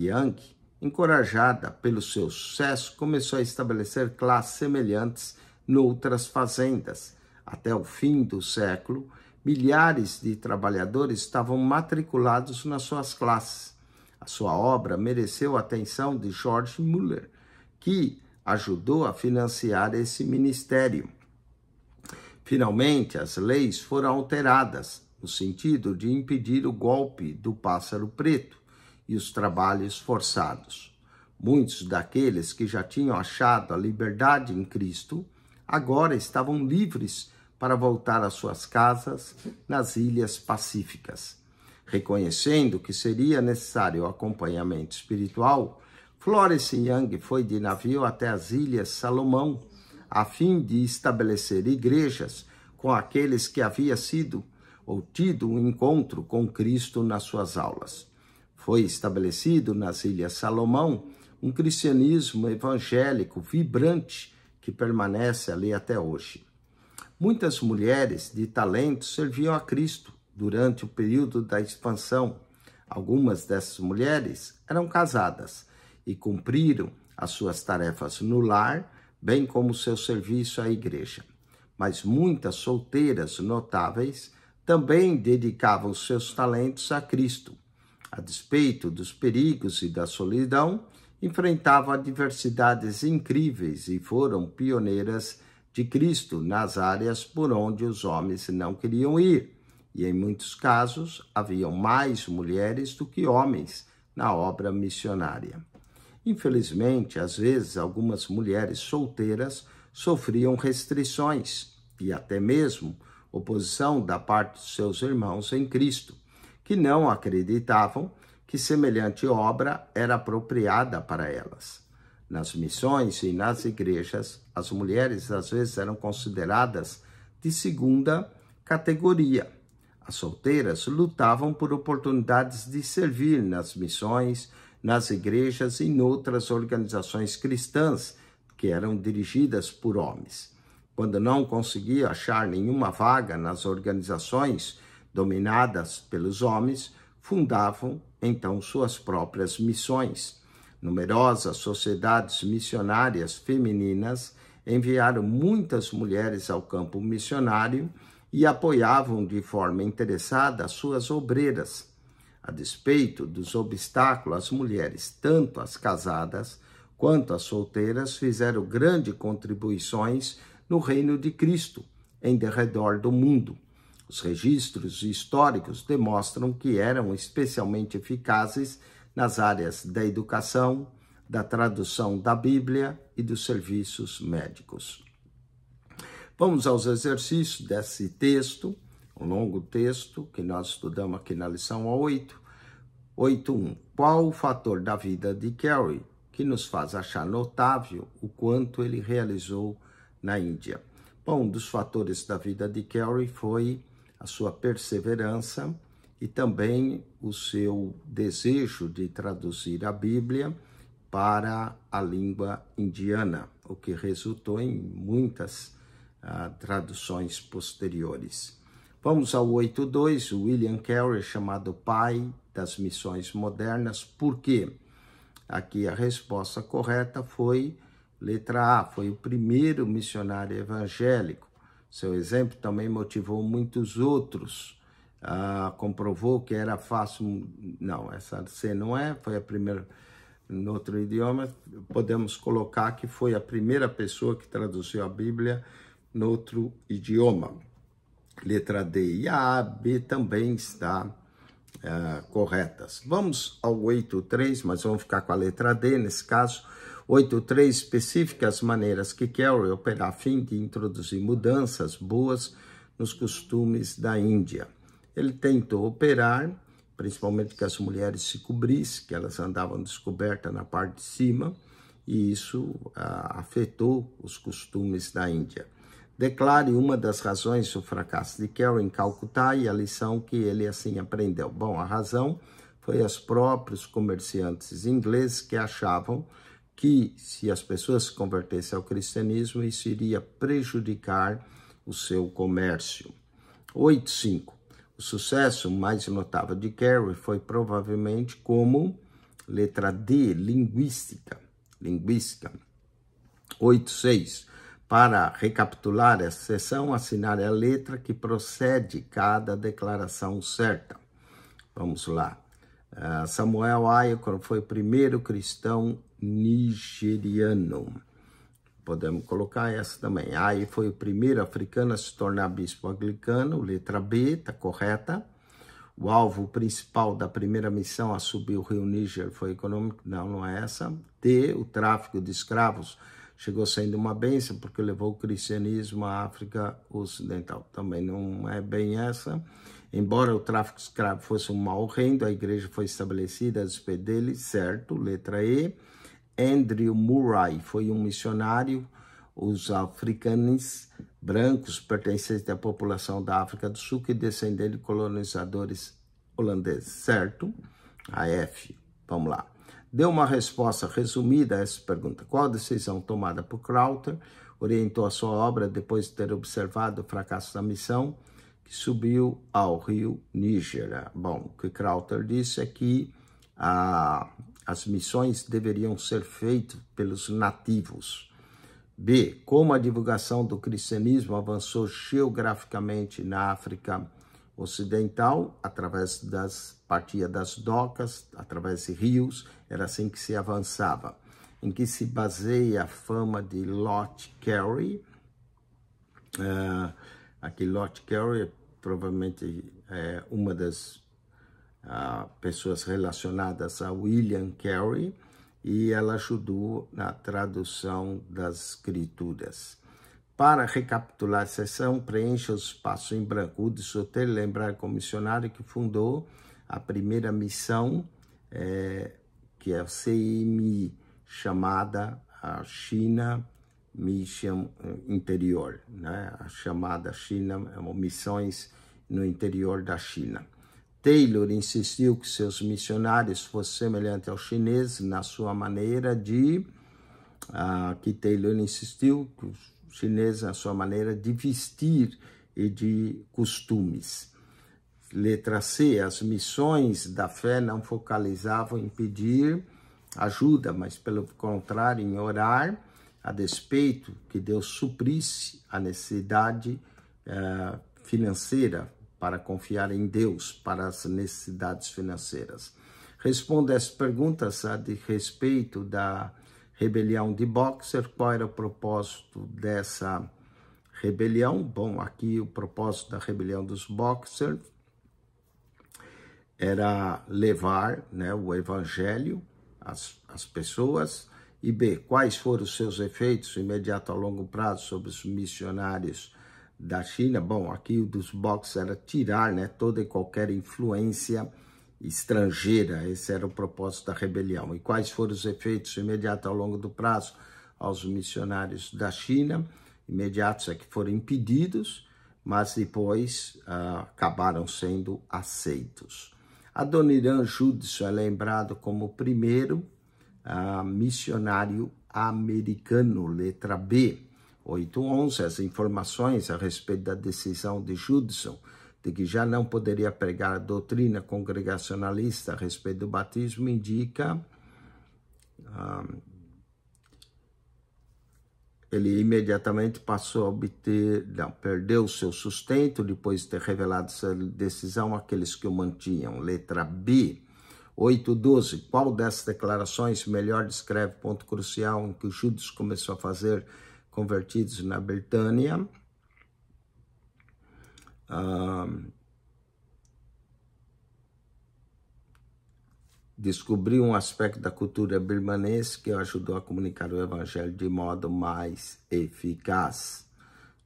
Yankee, encorajada pelo seu sucesso, começou a estabelecer classes semelhantes noutras fazendas. Até o fim do século, milhares de trabalhadores estavam matriculados nas suas classes. A sua obra mereceu a atenção de George Muller, que ajudou a financiar esse ministério. Finalmente, as leis foram alteradas no sentido de impedir o golpe do pássaro preto e os trabalhos forçados. Muitos daqueles que já tinham achado a liberdade em Cristo agora estavam livres para voltar às suas casas nas ilhas pacíficas. Reconhecendo que seria necessário acompanhamento espiritual, Florence Young foi de navio até as Ilhas Salomão, a fim de estabelecer igrejas com aqueles que havia sido ou tido um encontro com Cristo nas suas aulas. Foi estabelecido nas Ilhas Salomão um cristianismo evangélico vibrante que permanece ali até hoje. Muitas mulheres de talento serviam a Cristo durante o período da expansão. Algumas dessas mulheres eram casadas, e cumpriram as suas tarefas no lar, bem como seu serviço à igreja. Mas muitas solteiras notáveis também dedicavam seus talentos a Cristo. A despeito dos perigos e da solidão, enfrentavam adversidades incríveis e foram pioneiras de Cristo nas áreas por onde os homens não queriam ir. E em muitos casos haviam mais mulheres do que homens na obra missionária. Infelizmente, às vezes, algumas mulheres solteiras sofriam restrições e até mesmo oposição da parte de seus irmãos em Cristo, que não acreditavam que semelhante obra era apropriada para elas. Nas missões e nas igrejas, as mulheres às vezes eram consideradas de segunda categoria. As solteiras lutavam por oportunidades de servir nas missões, nas igrejas e em outras organizações cristãs que eram dirigidas por homens. Quando não conseguia achar nenhuma vaga nas organizações dominadas pelos homens, fundavam então suas próprias missões. Numerosas sociedades missionárias femininas enviaram muitas mulheres ao campo missionário e apoiavam de forma interessada suas obreiras a despeito dos obstáculos, as mulheres, tanto as casadas quanto as solteiras, fizeram grandes contribuições no reino de Cristo em derredor do mundo. Os registros históricos demonstram que eram especialmente eficazes nas áreas da educação, da tradução da Bíblia e dos serviços médicos. Vamos aos exercícios desse texto um longo texto que nós estudamos aqui na lição 8, 8.1. Qual o fator da vida de Kerry que nos faz achar notável o quanto ele realizou na Índia? Bom, um dos fatores da vida de Kerry foi a sua perseverança e também o seu desejo de traduzir a Bíblia para a língua indiana, o que resultou em muitas ah, traduções posteriores. Vamos ao 82, William Carey, chamado pai das missões modernas. Por quê? Aqui a resposta correta foi letra A, foi o primeiro missionário evangélico. Seu exemplo também motivou muitos outros. Ah, comprovou que era fácil. Não, essa C não é, foi a primeira. No outro idioma, podemos colocar que foi a primeira pessoa que traduziu a Bíblia no outro idioma letra D e a A, B também está é, corretas. Vamos ao 8.3, mas vamos ficar com a letra D nesse caso. 8.3 específica as maneiras que Kerry opera a fim de introduzir mudanças boas nos costumes da Índia. Ele tentou operar, principalmente que as mulheres se cobrissem, que elas andavam descobertas na parte de cima, e isso ah, afetou os costumes da Índia. Declare uma das razões do fracasso de Carroll em Calcutá e a lição que ele assim aprendeu. Bom, a razão foi os próprios comerciantes ingleses que achavam que se as pessoas se convertessem ao cristianismo, isso iria prejudicar o seu comércio. 8.5. O sucesso mais notável de Carey foi provavelmente como letra D, linguística. Linguística. 8.6. Para recapitular essa sessão, assinale a letra que procede cada declaração certa. Vamos lá. Ah, Samuel Ayakor foi o primeiro cristão nigeriano. Podemos colocar essa também. Ai foi o primeiro africano a se tornar bispo anglicano, letra B, está correta. O alvo principal da primeira missão a subir o rio Níger foi econômico, não, não é essa. D, o tráfico de escravos chegou sendo uma benção porque levou o cristianismo à África Ocidental. Também não é bem essa. Embora o tráfico escravo fosse um mal horrendo, a igreja foi estabelecida a despeito dele, certo? Letra E. Andrew Murray foi um missionário. Os africanos brancos pertencentes à população da África do Sul que descendem de colonizadores holandeses, certo? A F. Vamos lá deu uma resposta resumida a essa pergunta. Qual a decisão tomada por Crowther orientou a sua obra depois de ter observado o fracasso da missão que subiu ao rio Níger. Bom, o que Crowther disse é que ah, as missões deveriam ser feitas pelos nativos. B. Como a divulgação do cristianismo avançou geograficamente na África Ocidental, através das partidas das docas, através de rios era assim que se avançava, em que se baseia a fama de Lot Carey. Uh, aqui Lot Carey é provavelmente é uma das uh, pessoas relacionadas a William Carey e ela ajudou na tradução das escrituras. Para recapitular a sessão, preencha o espaço em branco. O Sotelho lembrar o comissionário que fundou a primeira missão é, que é o CMI chamada a China Mission eh, Interior, né? a chamada China, é missões no interior da China. Taylor insistiu que seus missionários fossem semelhantes aos chineses na sua maneira de. Uh, que Taylor insistiu que os chineses, na sua maneira de vestir e de costumes. Letra C, as missões da fé não focalizavam em pedir ajuda, mas pelo contrário, em orar, a despeito que Deus suprisse a necessidade eh, financeira, para confiar em Deus para as necessidades financeiras. Responda às perguntas a de respeito da rebelião de Boxer, qual era o propósito dessa rebelião? Bom, aqui o propósito da rebelião dos Boxers era levar né, o evangelho às, às pessoas, e B, quais foram os seus efeitos imediato a longo prazo sobre os missionários da China? Bom, aqui o dos boxes era tirar né, toda e qualquer influência estrangeira, esse era o propósito da rebelião. E quais foram os efeitos imediato ao longo do prazo aos missionários da China? Imediatos é que foram impedidos, mas depois ah, acabaram sendo aceitos. Adoniran Judson é lembrado como o primeiro ah, missionário americano, letra B, 811. As informações a respeito da decisão de Judson de que já não poderia pregar a doutrina congregacionalista a respeito do batismo indica. Ah, ele imediatamente passou a obter, não, perdeu seu sustento depois de ter revelado essa decisão àqueles que o mantinham. Letra B. 8.12. Qual dessas declarações melhor descreve o ponto crucial em que os Judas começou a fazer convertidos na Britânia? Ah, Descobri um aspecto da cultura birmanense que ajudou a comunicar o evangelho de modo mais eficaz.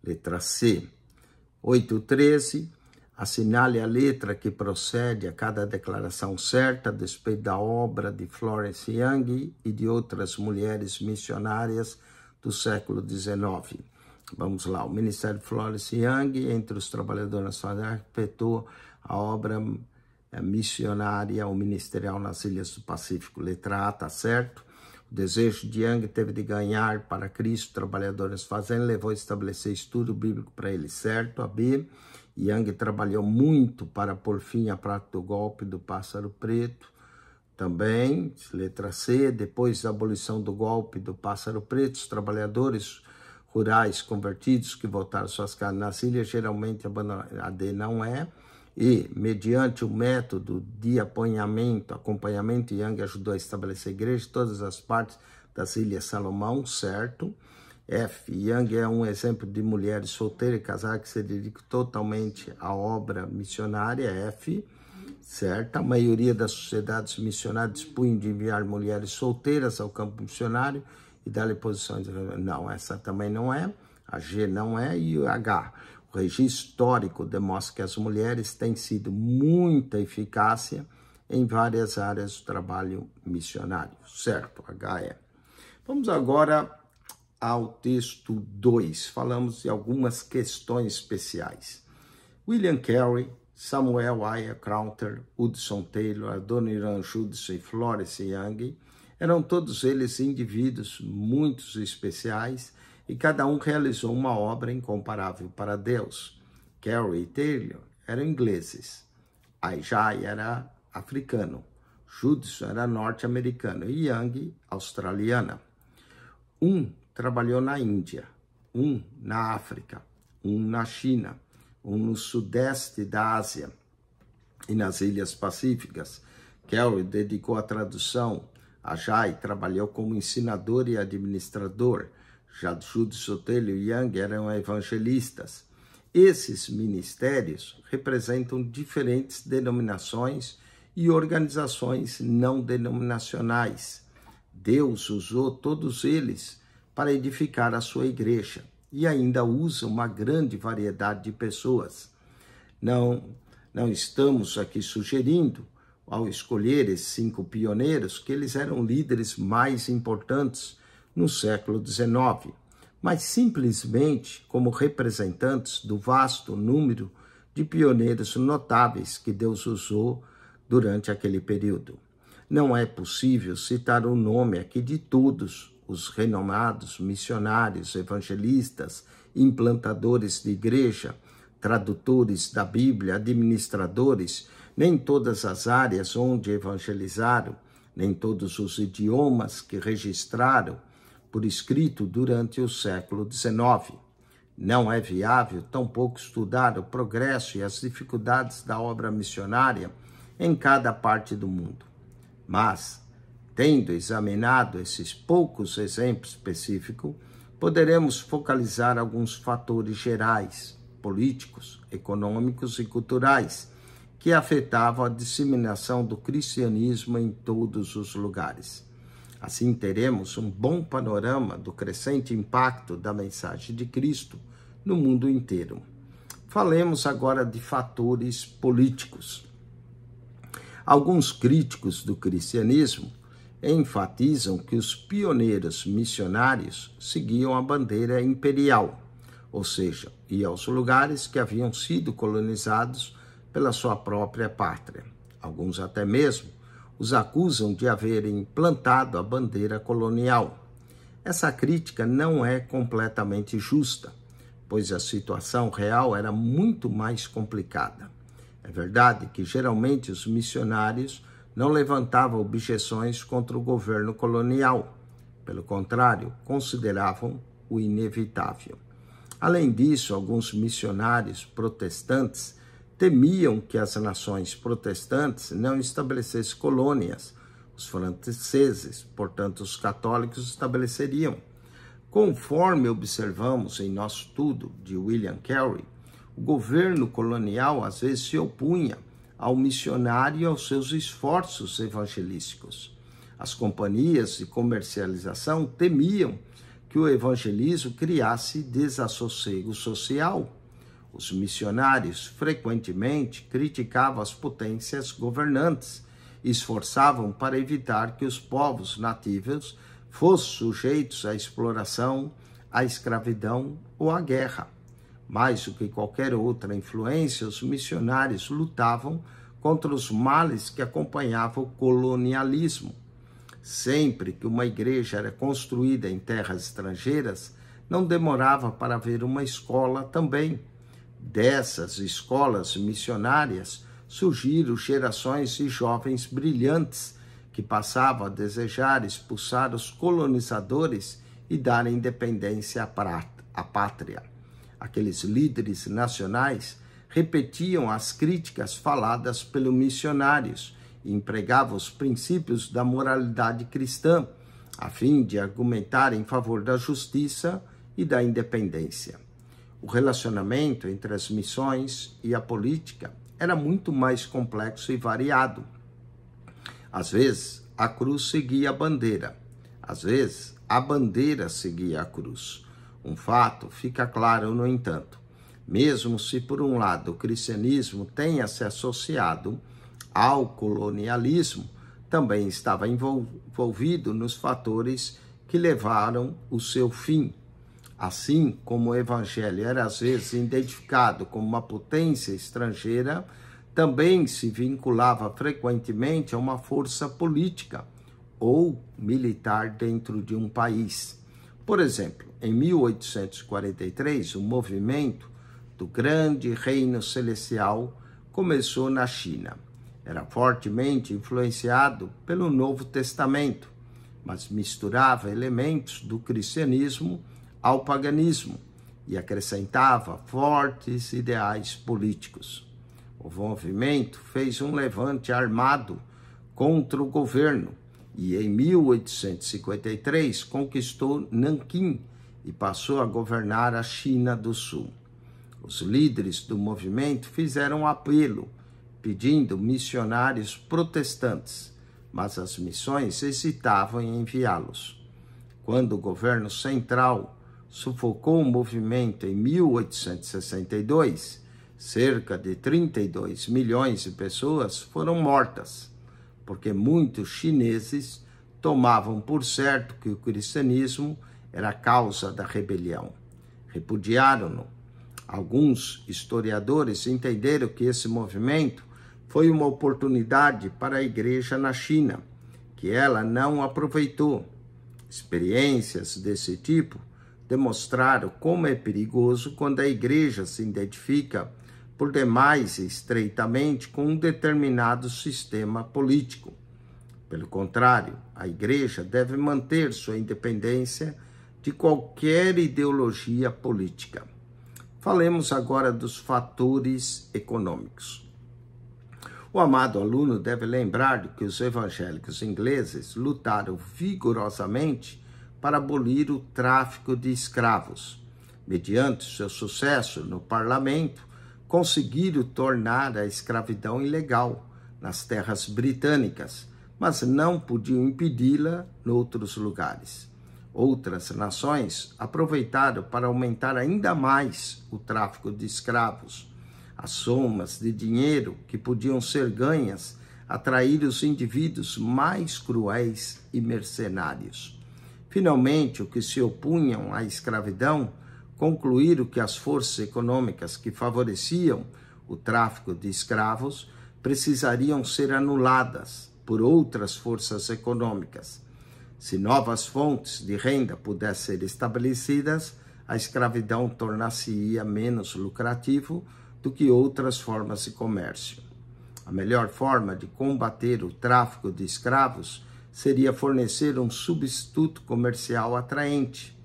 Letra C. 8.13. Assinale a letra que procede a cada declaração certa a despeito da obra de Florence Young e de outras mulheres missionárias do século XIX. Vamos lá, o Ministério Florence Young, entre os trabalhadores nacionais, perpetuou a obra é missionária ou ministerial nas Ilhas do Pacífico. Letra A, tá certo? O desejo de Yang teve de ganhar para Cristo trabalhadores fazendo, levou a estabelecer estudo bíblico para ele, certo? A B. Yang trabalhou muito para pôr fim à prática do golpe do pássaro preto. Também, letra C, depois da abolição do golpe do pássaro preto, os trabalhadores rurais convertidos que voltaram suas casas nas ilhas geralmente abandonaram. A D não é e, mediante o método de apanhamento, acompanhamento, Yang ajudou a estabelecer a igreja em todas as partes das Ilhas Salomão, certo? F. Yang é um exemplo de mulheres solteiras e casadas que se dedicam totalmente à obra missionária, F. Certo? A maioria das sociedades missionárias dispunham de enviar mulheres solteiras ao campo missionário e dar-lhe posições. Não, essa também não é. A G não é e o H registro histórico demonstra que as mulheres têm sido muita eficácia em várias áreas do trabalho missionário, certo, HE? Vamos agora ao texto 2. Falamos de algumas questões especiais. William Carey, Samuel Aya Crowther, Hudson Taylor, Adoniran Judson e Florence Young eram todos eles indivíduos muito especiais e cada um realizou uma obra incomparável para Deus. Carey e Taylor eram ingleses, Ajay era africano, Judson era norte-americano e Young, australiana. Um trabalhou na Índia, um na África, um na China, um no sudeste da Ásia e nas Ilhas Pacíficas. Kelly dedicou a tradução. Ajay trabalhou como ensinador e administrador. Jadju Sotelo e Yang eram evangelistas. Esses ministérios representam diferentes denominações e organizações não denominacionais. Deus usou todos eles para edificar a sua igreja e ainda usa uma grande variedade de pessoas. Não, não estamos aqui sugerindo, ao escolher esses cinco pioneiros, que eles eram líderes mais importantes no século XIX, mas simplesmente como representantes do vasto número de pioneiros notáveis que Deus usou durante aquele período. Não é possível citar o nome aqui de todos os renomados missionários, evangelistas, implantadores de igreja, tradutores da Bíblia, administradores, nem todas as áreas onde evangelizaram, nem todos os idiomas que registraram, por escrito durante o século XIX. Não é viável, tampouco, estudar o progresso e as dificuldades da obra missionária em cada parte do mundo. Mas, tendo examinado esses poucos exemplos específicos, poderemos focalizar alguns fatores gerais, políticos, econômicos e culturais, que afetavam a disseminação do cristianismo em todos os lugares. Assim teremos um bom panorama do crescente impacto da mensagem de Cristo no mundo inteiro. Falemos agora de fatores políticos. Alguns críticos do cristianismo enfatizam que os pioneiros missionários seguiam a bandeira imperial, ou seja, iam aos lugares que haviam sido colonizados pela sua própria pátria. Alguns até mesmo os acusam de haverem plantado a bandeira colonial. Essa crítica não é completamente justa, pois a situação real era muito mais complicada. É verdade que geralmente os missionários não levantavam objeções contra o governo colonial. Pelo contrário, consideravam o inevitável. Além disso, alguns missionários protestantes temiam que as nações protestantes não estabelecessem colônias. Os franceses, portanto, os católicos estabeleceriam. Conforme observamos em nosso estudo de William Carey, o governo colonial às vezes se opunha ao missionário e aos seus esforços evangelísticos. As companhias de comercialização temiam que o evangelismo criasse desassossego social os missionários frequentemente criticavam as potências governantes e esforçavam para evitar que os povos nativos fossem sujeitos à exploração, à escravidão ou à guerra. Mais do que qualquer outra influência, os missionários lutavam contra os males que acompanhavam o colonialismo. Sempre que uma igreja era construída em terras estrangeiras, não demorava para haver uma escola também Dessas escolas missionárias surgiram gerações de jovens brilhantes que passavam a desejar expulsar os colonizadores e dar independência à pátria. Aqueles líderes nacionais repetiam as críticas faladas pelos missionários e empregavam os princípios da moralidade cristã, a fim de argumentar em favor da justiça e da independência o relacionamento entre as missões e a política era muito mais complexo e variado. Às vezes, a cruz seguia a bandeira, às vezes, a bandeira seguia a cruz. Um fato fica claro, no entanto. Mesmo se, por um lado, o cristianismo tenha se associado ao colonialismo, também estava envolvido nos fatores que levaram o seu fim Assim como o evangelho era às vezes identificado como uma potência estrangeira, também se vinculava frequentemente a uma força política ou militar dentro de um país. Por exemplo, em 1843, o movimento do Grande Reino Celestial começou na China. Era fortemente influenciado pelo Novo Testamento, mas misturava elementos do cristianismo ao paganismo e acrescentava fortes ideais políticos. O movimento fez um levante armado contra o governo e, em 1853, conquistou Nanquim e passou a governar a China do Sul. Os líderes do movimento fizeram um apelo pedindo missionários protestantes, mas as missões hesitavam em enviá-los. Quando o governo central sufocou o movimento em 1862, cerca de 32 milhões de pessoas foram mortas, porque muitos chineses tomavam por certo que o cristianismo era a causa da rebelião. Repudiaram-no. Alguns historiadores entenderam que esse movimento foi uma oportunidade para a igreja na China, que ela não aproveitou. Experiências desse tipo demonstraram como é perigoso quando a igreja se identifica por demais estreitamente com um determinado sistema político. Pelo contrário, a igreja deve manter sua independência de qualquer ideologia política. Falemos agora dos fatores econômicos. O amado aluno deve lembrar que os evangélicos ingleses lutaram vigorosamente para abolir o tráfico de escravos. Mediante seu sucesso no parlamento, conseguiram tornar a escravidão ilegal nas terras britânicas, mas não podiam impedi-la noutros lugares. Outras nações aproveitaram para aumentar ainda mais o tráfico de escravos. As somas de dinheiro que podiam ser ganhas atraíram os indivíduos mais cruéis e mercenários. Finalmente, os que se opunham à escravidão concluíram que as forças econômicas que favoreciam o tráfico de escravos precisariam ser anuladas por outras forças econômicas. Se novas fontes de renda pudessem ser estabelecidas, a escravidão tornasse se ia menos lucrativo do que outras formas de comércio. A melhor forma de combater o tráfico de escravos seria fornecer um substituto comercial atraente.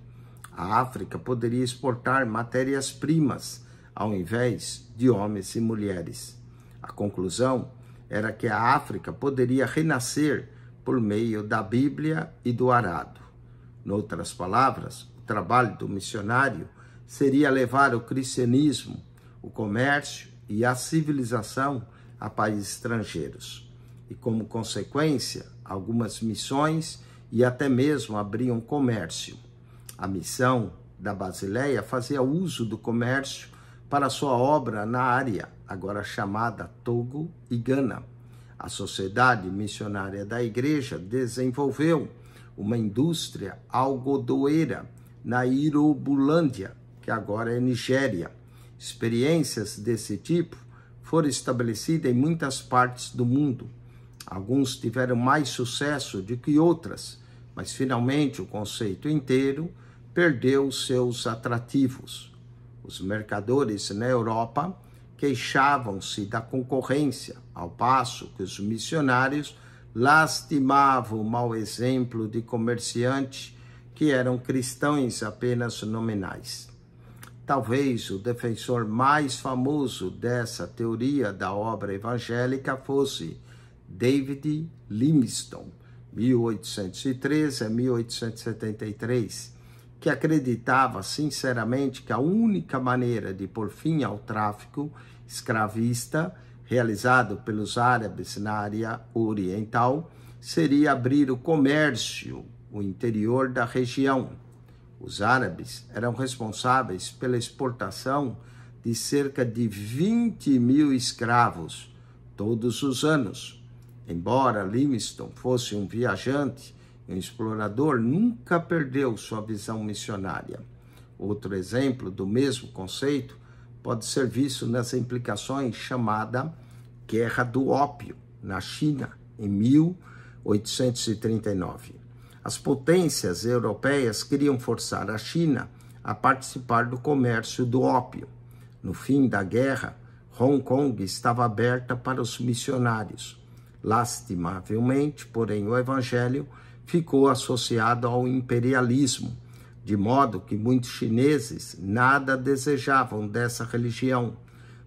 A África poderia exportar matérias-primas ao invés de homens e mulheres. A conclusão era que a África poderia renascer por meio da Bíblia e do arado. Noutras palavras, o trabalho do missionário seria levar o cristianismo, o comércio e a civilização a países estrangeiros. E como consequência, algumas missões e até mesmo abriam comércio. A missão da Basileia fazia uso do comércio para sua obra na área, agora chamada Togo e Gana. A Sociedade Missionária da Igreja desenvolveu uma indústria algodoeira na Irobulândia, que agora é Nigéria. Experiências desse tipo foram estabelecidas em muitas partes do mundo. Alguns tiveram mais sucesso do que outras, mas finalmente o conceito inteiro perdeu seus atrativos. Os mercadores na Europa queixavam-se da concorrência, ao passo que os missionários lastimavam o mau exemplo de comerciantes que eram cristãos apenas nominais. Talvez o defensor mais famoso dessa teoria da obra evangélica fosse David Livingstone, 1813 a 1873, que acreditava sinceramente que a única maneira de pôr fim ao tráfico escravista realizado pelos árabes na área oriental seria abrir o comércio, o interior da região. Os árabes eram responsáveis pela exportação de cerca de 20 mil escravos todos os anos, Embora Livingston fosse um viajante um explorador, nunca perdeu sua visão missionária. Outro exemplo do mesmo conceito pode ser visto nas implicações chamada Guerra do Ópio, na China, em 1839. As potências europeias queriam forçar a China a participar do comércio do ópio. No fim da guerra, Hong Kong estava aberta para os missionários. Lastimavelmente, porém, o evangelho ficou associado ao imperialismo, de modo que muitos chineses nada desejavam dessa religião.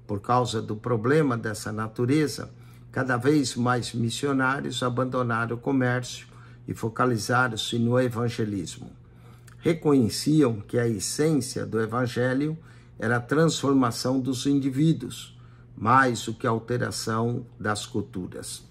Por causa do problema dessa natureza, cada vez mais missionários abandonaram o comércio e focalizaram-se no evangelismo. Reconheciam que a essência do evangelho era a transformação dos indivíduos, mais do que a alteração das culturas.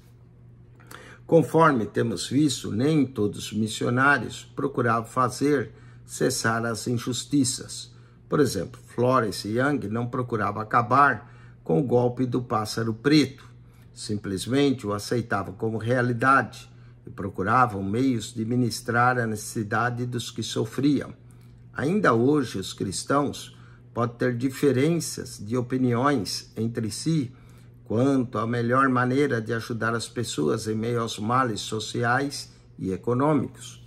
Conforme temos visto, nem todos os missionários procuravam fazer cessar as injustiças. Por exemplo, Florence Young não procurava acabar com o golpe do pássaro preto, simplesmente o aceitava como realidade e procuravam meios de ministrar a necessidade dos que sofriam. Ainda hoje, os cristãos podem ter diferenças de opiniões entre si quanto à melhor maneira de ajudar as pessoas em meio aos males sociais e econômicos.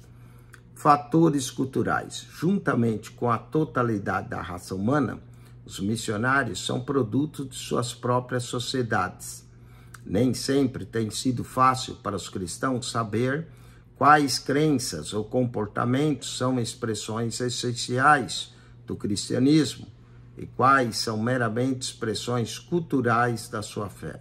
Fatores culturais, juntamente com a totalidade da raça humana, os missionários são produto de suas próprias sociedades. Nem sempre tem sido fácil para os cristãos saber quais crenças ou comportamentos são expressões essenciais do cristianismo e quais são meramente expressões culturais da sua fé.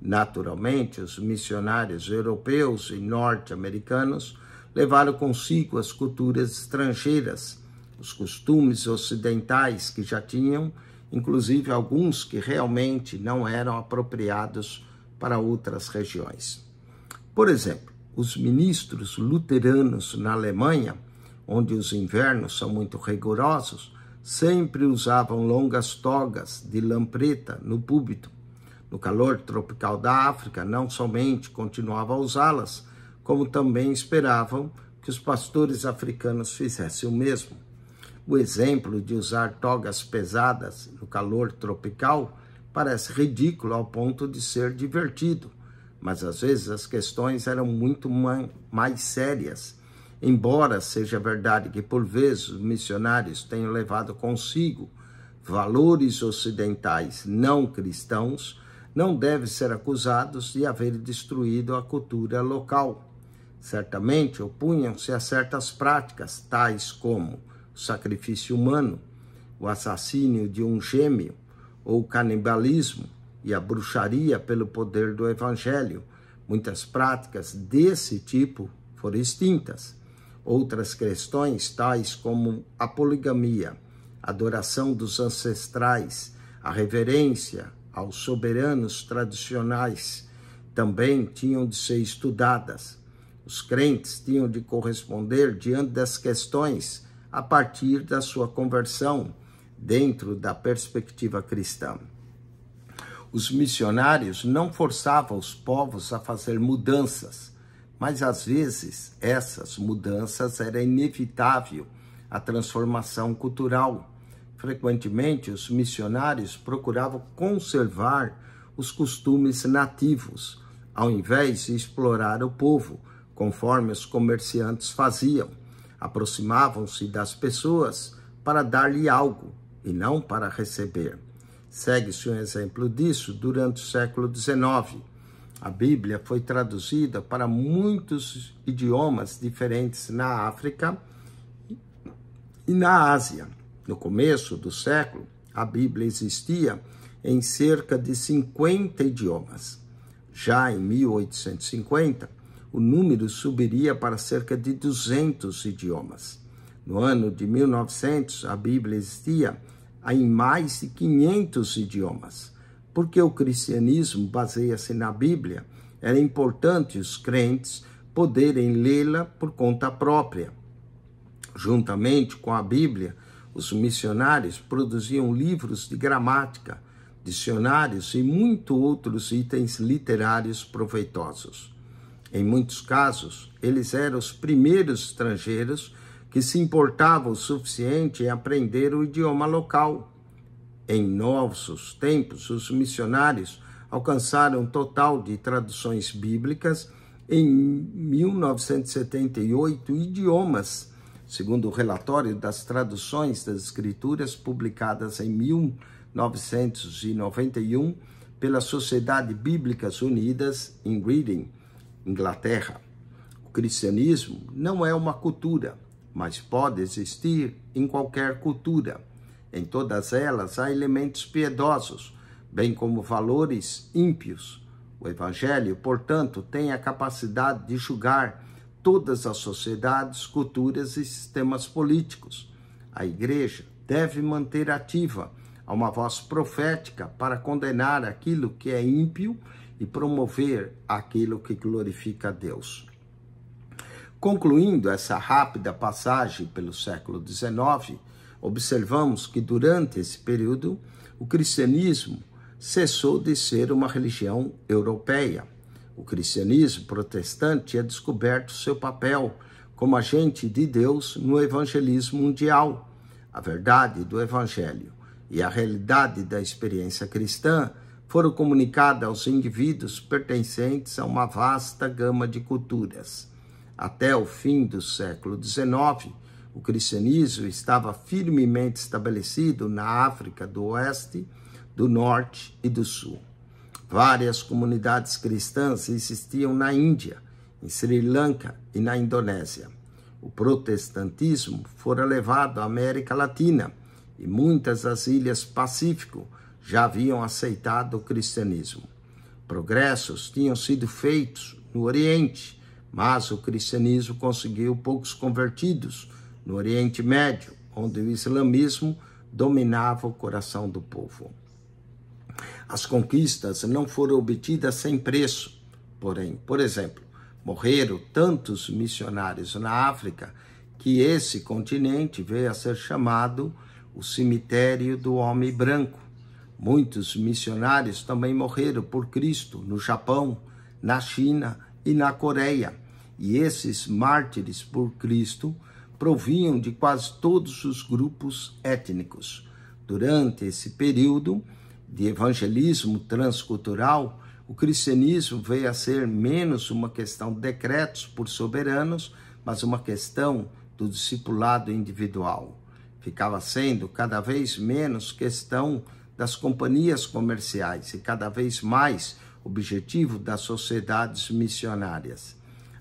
Naturalmente, os missionários europeus e norte-americanos levaram consigo as culturas estrangeiras, os costumes ocidentais que já tinham, inclusive alguns que realmente não eram apropriados para outras regiões. Por exemplo, os ministros luteranos na Alemanha, onde os invernos são muito rigorosos, sempre usavam longas togas de lã preta no púlpito. No calor tropical da África, não somente continuavam a usá-las, como também esperavam que os pastores africanos fizessem o mesmo. O exemplo de usar togas pesadas no calor tropical parece ridículo ao ponto de ser divertido, mas às vezes as questões eram muito mais sérias Embora seja verdade que, por vezes, os missionários tenham levado consigo valores ocidentais não cristãos, não devem ser acusados de haver destruído a cultura local. Certamente opunham-se a certas práticas, tais como o sacrifício humano, o assassínio de um gêmeo, ou o canibalismo e a bruxaria pelo poder do evangelho. Muitas práticas desse tipo foram extintas. Outras questões, tais como a poligamia, a adoração dos ancestrais, a reverência aos soberanos tradicionais, também tinham de ser estudadas. Os crentes tinham de corresponder diante das questões a partir da sua conversão, dentro da perspectiva cristã. Os missionários não forçavam os povos a fazer mudanças mas às vezes essas mudanças era inevitável a transformação cultural. Frequentemente os missionários procuravam conservar os costumes nativos, ao invés de explorar o povo, conforme os comerciantes faziam. Aproximavam-se das pessoas para dar-lhe algo e não para receber. Segue-se um exemplo disso durante o século XIX, a Bíblia foi traduzida para muitos idiomas diferentes na África e na Ásia. No começo do século, a Bíblia existia em cerca de 50 idiomas. Já em 1850, o número subiria para cerca de 200 idiomas. No ano de 1900, a Bíblia existia em mais de 500 idiomas. Porque o cristianismo baseia-se na Bíblia, era é importante os crentes poderem lê-la por conta própria. Juntamente com a Bíblia, os missionários produziam livros de gramática, dicionários e muito outros itens literários proveitosos. Em muitos casos, eles eram os primeiros estrangeiros que se importavam o suficiente em aprender o idioma local em nossos tempos, os missionários alcançaram um total de traduções bíblicas em 1978 idiomas, segundo o relatório das traduções das escrituras publicadas em 1991 pela Sociedade Bíblicas Unidas em Reading, Inglaterra. O cristianismo não é uma cultura, mas pode existir em qualquer cultura. Em todas elas há elementos piedosos, bem como valores ímpios. O Evangelho, portanto, tem a capacidade de julgar todas as sociedades, culturas e sistemas políticos. A Igreja deve manter ativa a uma voz profética para condenar aquilo que é ímpio e promover aquilo que glorifica a Deus. Concluindo essa rápida passagem pelo século XIX, Observamos que durante esse período o cristianismo cessou de ser uma religião europeia. O cristianismo protestante tinha é descoberto seu papel como agente de Deus no evangelismo mundial. A verdade do evangelho e a realidade da experiência cristã foram comunicadas aos indivíduos pertencentes a uma vasta gama de culturas. Até o fim do século XIX, o cristianismo estava firmemente estabelecido na África do Oeste, do Norte e do Sul. Várias comunidades cristãs existiam na Índia, em Sri Lanka e na Indonésia. O protestantismo fora levado à América Latina e muitas das ilhas Pacífico já haviam aceitado o cristianismo. Progressos tinham sido feitos no Oriente, mas o cristianismo conseguiu poucos convertidos no Oriente Médio, onde o islamismo dominava o coração do povo. As conquistas não foram obtidas sem preço, porém, por exemplo, morreram tantos missionários na África que esse continente veio a ser chamado o cemitério do homem branco. Muitos missionários também morreram por Cristo no Japão, na China e na Coreia. E esses mártires por Cristo provinham de quase todos os grupos étnicos. Durante esse período de evangelismo transcultural, o cristianismo veio a ser menos uma questão de decretos por soberanos, mas uma questão do discipulado individual. Ficava sendo cada vez menos questão das companhias comerciais e cada vez mais objetivo das sociedades missionárias.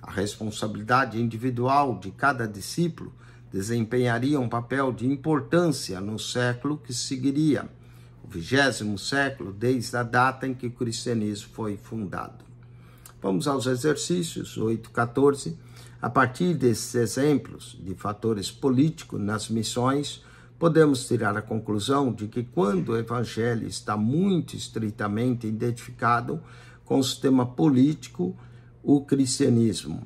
A responsabilidade individual de cada discípulo desempenharia um papel de importância no século que seguiria, o vigésimo século, desde a data em que o cristianismo foi fundado. Vamos aos exercícios 14. A partir desses exemplos de fatores políticos nas missões, podemos tirar a conclusão de que quando o evangelho está muito estritamente identificado com o sistema político, o cristianismo.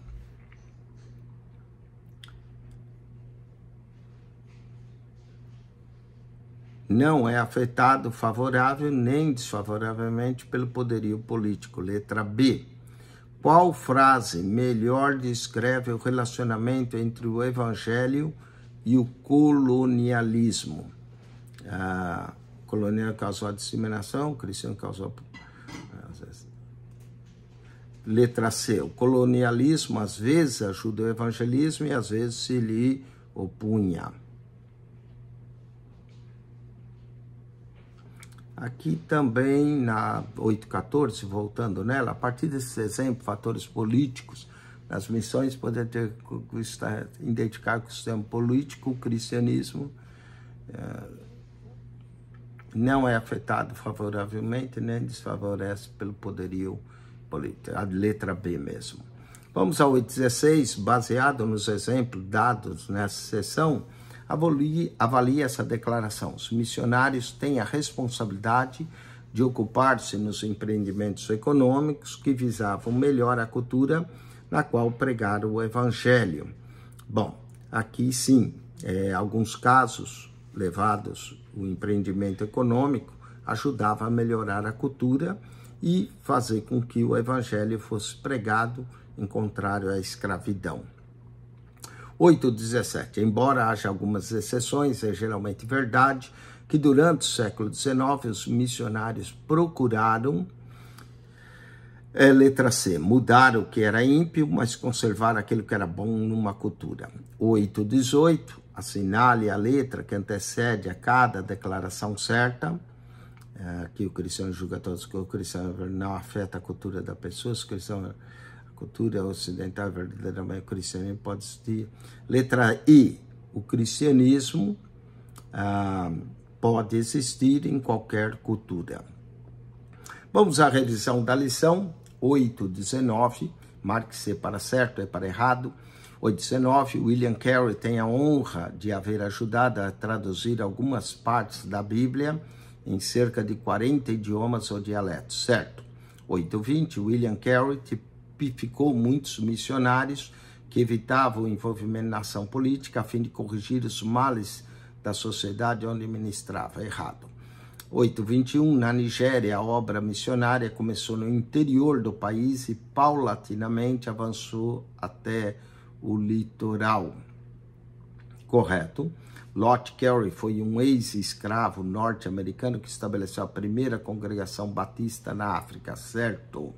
Não é afetado favorável nem desfavoravelmente pelo poderio político. Letra B. Qual frase melhor descreve o relacionamento entre o evangelho e o colonialismo? Ah, colonial causou a disseminação, o cristiano causou a Letra C. O colonialismo às vezes ajuda o evangelismo e às vezes se lhe opunha. Aqui também na 814, voltando nela, a partir desse exemplo, fatores políticos nas missões podem ter identificar que o sistema político, o cristianismo, eh, não é afetado favoravelmente nem desfavorece pelo poderio política, a letra B mesmo. Vamos ao 16, baseado nos exemplos dados nessa sessão, avalie, avalie essa declaração. Os missionários têm a responsabilidade de ocupar-se nos empreendimentos econômicos que visavam melhor a cultura na qual pregar o evangelho. Bom, aqui sim, é, alguns casos levados o empreendimento econômico ajudava a melhorar a cultura e fazer com que o evangelho fosse pregado em contrário à escravidão. 8,17. Embora haja algumas exceções, é geralmente verdade que durante o século XIX os missionários procuraram, é, letra C, mudar o que era ímpio, mas conservar aquilo que era bom numa cultura. 8,18. Assinale a letra que antecede a cada declaração certa é, que o cristão é julga todos que o cristão não afeta a cultura da pessoa, se o cristão cultura ocidental é verdadeiramente cristã pode existir. Letra I, o cristianismo ah, pode existir em qualquer cultura. Vamos à revisão da lição 819, marque C para certo e é para errado. 819, William Carey tem a honra de haver ajudado a traduzir algumas partes da Bíblia em cerca de 40 idiomas ou dialetos, certo? 820, William Carey tipificou muitos missionários que evitavam o envolvimento na ação política a fim de corrigir os males da sociedade onde ministrava. Errado. 821, na Nigéria, a obra missionária começou no interior do país e paulatinamente avançou até o litoral. Correto. Lot Carey foi um ex-escravo norte-americano que estabeleceu a primeira congregação batista na África, certo?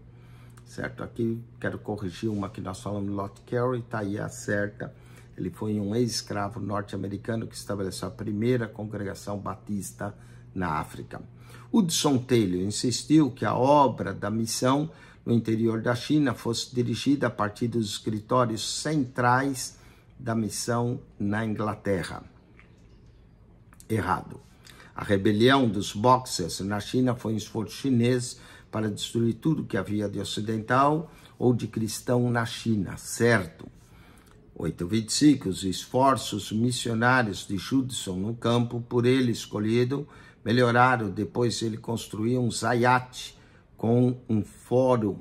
Certo, aqui quero corrigir uma que nós falamos, Lot Carey, tá aí a certa. Ele foi um ex-escravo norte-americano que estabeleceu a primeira congregação batista na África. Hudson Taylor insistiu que a obra da missão no interior da China fosse dirigida a partir dos escritórios centrais da missão na Inglaterra errado. A rebelião dos Boxers na China foi um esforço chinês para destruir tudo que havia de ocidental ou de cristão na China, certo? 825, os esforços missionários de Judson no campo, por ele escolhido, melhoraram. Depois ele construiu um zayate com um fórum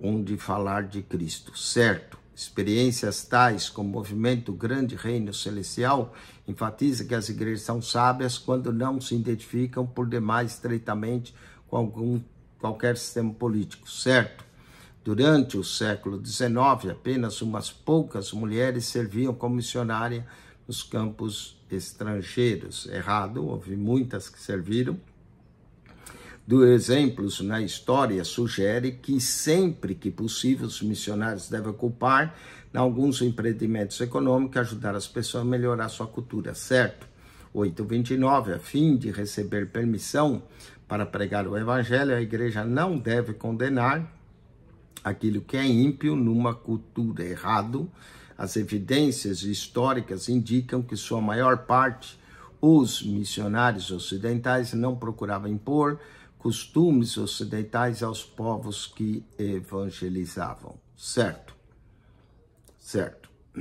onde falar de Cristo, certo? Experiências tais como o movimento Grande Reino Celestial enfatiza que as igrejas são sábias quando não se identificam por demais estreitamente com algum, qualquer sistema político, certo? Durante o século XIX, apenas umas poucas mulheres serviam como missionária nos campos estrangeiros. Errado, houve muitas que serviram dos exemplos na história sugere que sempre que possível os missionários devem ocupar em alguns empreendimentos econômicos ajudar as pessoas a melhorar sua cultura, certo? 829, a fim de receber permissão para pregar o evangelho, a igreja não deve condenar aquilo que é ímpio numa cultura errado. As evidências históricas indicam que sua maior parte os missionários ocidentais não procuravam impor costumes ocidentais aos povos que evangelizavam, certo? Certo.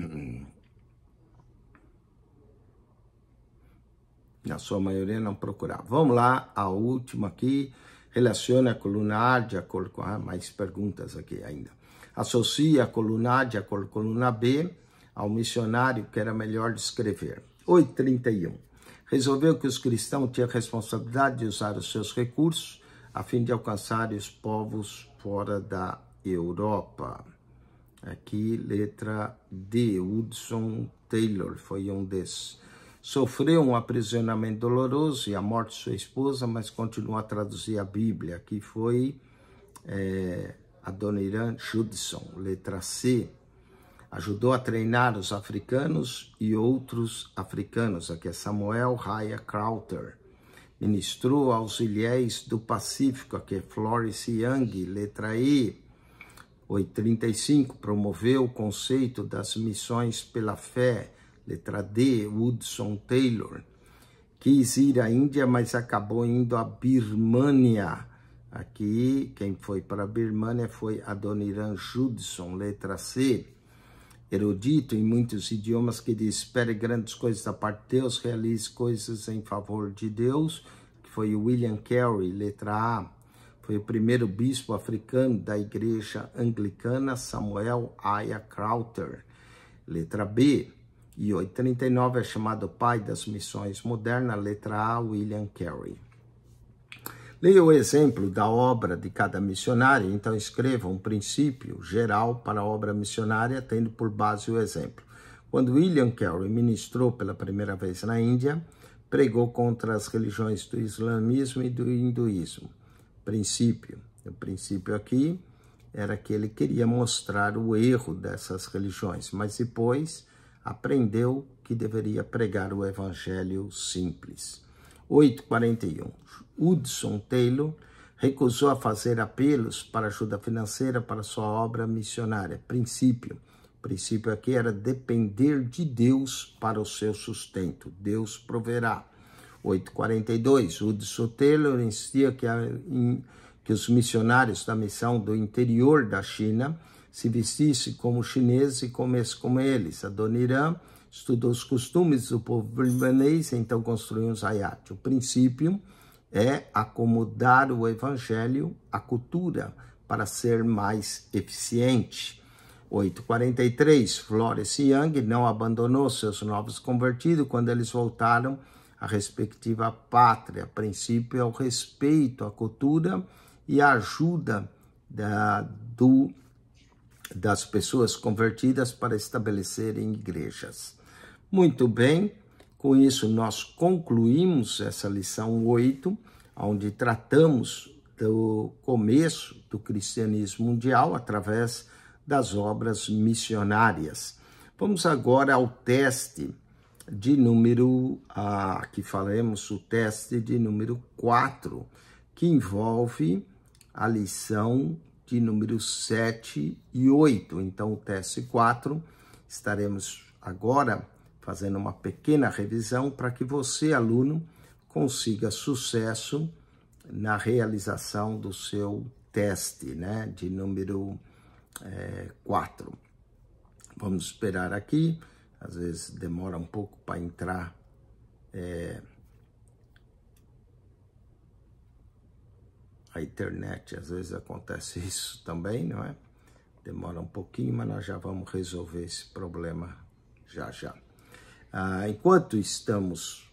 Na sua maioria não procurava. Vamos lá, a última aqui. Relaciona a coluna A, acordo com... ah, mais perguntas aqui ainda. Associa a coluna A, com a coluna B ao missionário que era melhor descrever. 831 resolveu que os cristãos tinham a responsabilidade de usar os seus recursos a fim de alcançar os povos fora da Europa. Aqui, letra D. Hudson Taylor foi um desses. Sofreu um aprisionamento doloroso e a morte de sua esposa, mas continuou a traduzir a Bíblia. Aqui foi é, eh, Adoniran Judson. Letra C. Ajudou a treinar os africanos e outros africanos, aqui é Samuel Raya Crowther. Ministrou aos do Pacífico, aqui é Florence Young, letra E. 835, promoveu o conceito das missões pela fé, letra D, Woodson Taylor. Quis ir à Índia, mas acabou indo à Birmania. Aqui, quem foi para a Birmania foi Adoniran Judson, letra C erudito em muitos idiomas, que diz: espere grandes coisas da parte de Deus, realize coisas em favor de Deus, que foi William Carey, letra A. Foi o primeiro bispo africano da igreja anglicana, Samuel Aya Crowther, letra B. E 839 é chamado pai das missões modernas, letra A, William Carey. Leia o exemplo da obra de cada missionário, então escreva um princípio geral para a obra missionária, tendo por base o exemplo. Quando William Carey ministrou pela primeira vez na Índia, pregou contra as religiões do islamismo e do hinduísmo. Princípio. O princípio aqui era que ele queria mostrar o erro dessas religiões, mas depois aprendeu que deveria pregar o evangelho simples. 8,41. Hudson Taylor recusou a fazer apelos para ajuda financeira para sua obra missionária. Princípio. O princípio aqui era depender de Deus para o seu sustento. Deus proverá. 842. Hudson Taylor insistia que, a, que os missionários da missão do interior da China se vestissem como chineses e comessem como eles. Adoniram estudou os costumes do povo libanês, então construiu um zayat. O princípio é acomodar o evangelho à cultura para ser mais eficiente. 843, Flores Young não abandonou seus novos convertidos quando eles voltaram à respectiva pátria. O Princípio é o respeito à cultura e a ajuda da, do, das pessoas convertidas para estabelecerem igrejas. Muito bem, com isso nós concluímos essa lição 8, onde tratamos do começo do cristianismo mundial através das obras missionárias. Vamos agora ao teste de número, ah, que falamos, o teste de número 4, que envolve a lição de número 7 e 8. Então, o teste 4, estaremos agora fazendo uma pequena revisão para que você, aluno, consiga sucesso na realização do seu teste né, de número é, eh, 4. Vamos esperar aqui, às vezes demora um pouco para entrar. É, a internet, às vezes acontece isso também, não é? Demora um pouquinho, mas nós já vamos resolver esse problema já já. Ah, enquanto estamos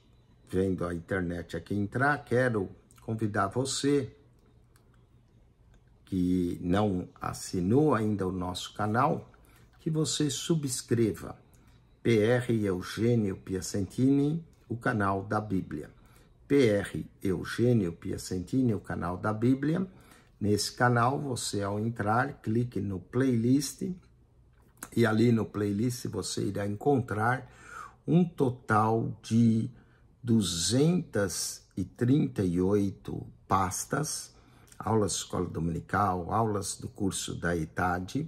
vendo a internet aqui entrar, quero convidar você que não assinou ainda o nosso canal, que você subscreva PR Eugênio Piacentini, o canal da Bíblia. PR Eugênio Piacentini, o canal da Bíblia. Nesse canal, você ao entrar, clique no playlist e ali no playlist você irá encontrar um total de 238 pastas, aulas de escola dominical, aulas do curso da idade.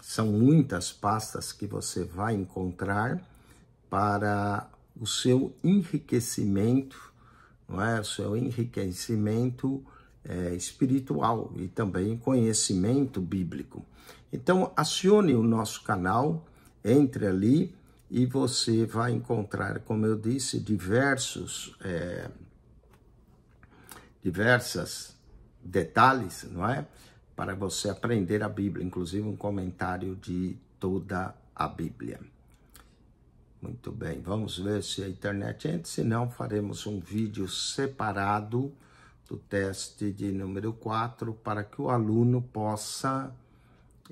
São muitas pastas que você vai encontrar para o seu enriquecimento, não é? O seu enriquecimento é, espiritual e também conhecimento bíblico. Então, acione o nosso canal, entre ali e você vai encontrar, como eu disse, diversos é, diversas detalhes, não é? Para você aprender a Bíblia, inclusive um comentário de toda a Bíblia. Muito bem, vamos ver se a internet entra, se não faremos um vídeo separado do teste de número 4 para que o aluno possa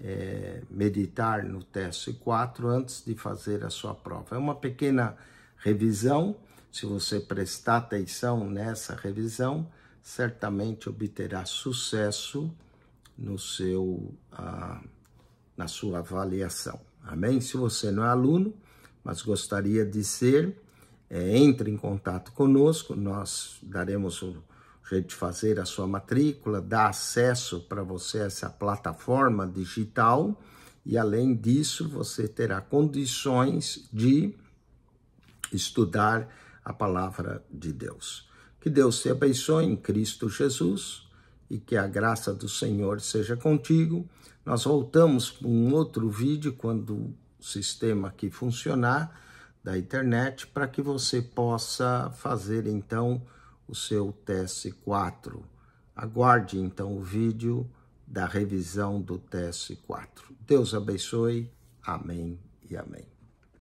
é, meditar no teste 4 antes de fazer a sua prova. É uma pequena revisão, se você prestar atenção nessa revisão, certamente obterá sucesso no seu, ah, na sua avaliação. Amém? Se você não é aluno, mas gostaria de ser, é, entre em contato conosco, nós daremos o gente fazer a sua matrícula, dá acesso para você a essa plataforma digital e além disso você terá condições de estudar a palavra de Deus. Que Deus te abençoe em Cristo Jesus e que a graça do Senhor seja contigo. Nós voltamos para um outro vídeo quando o sistema aqui funcionar da internet para que você possa fazer então o seu TS4. Aguarde então o vídeo da revisão do TS4. Deus abençoe. Amém e amém.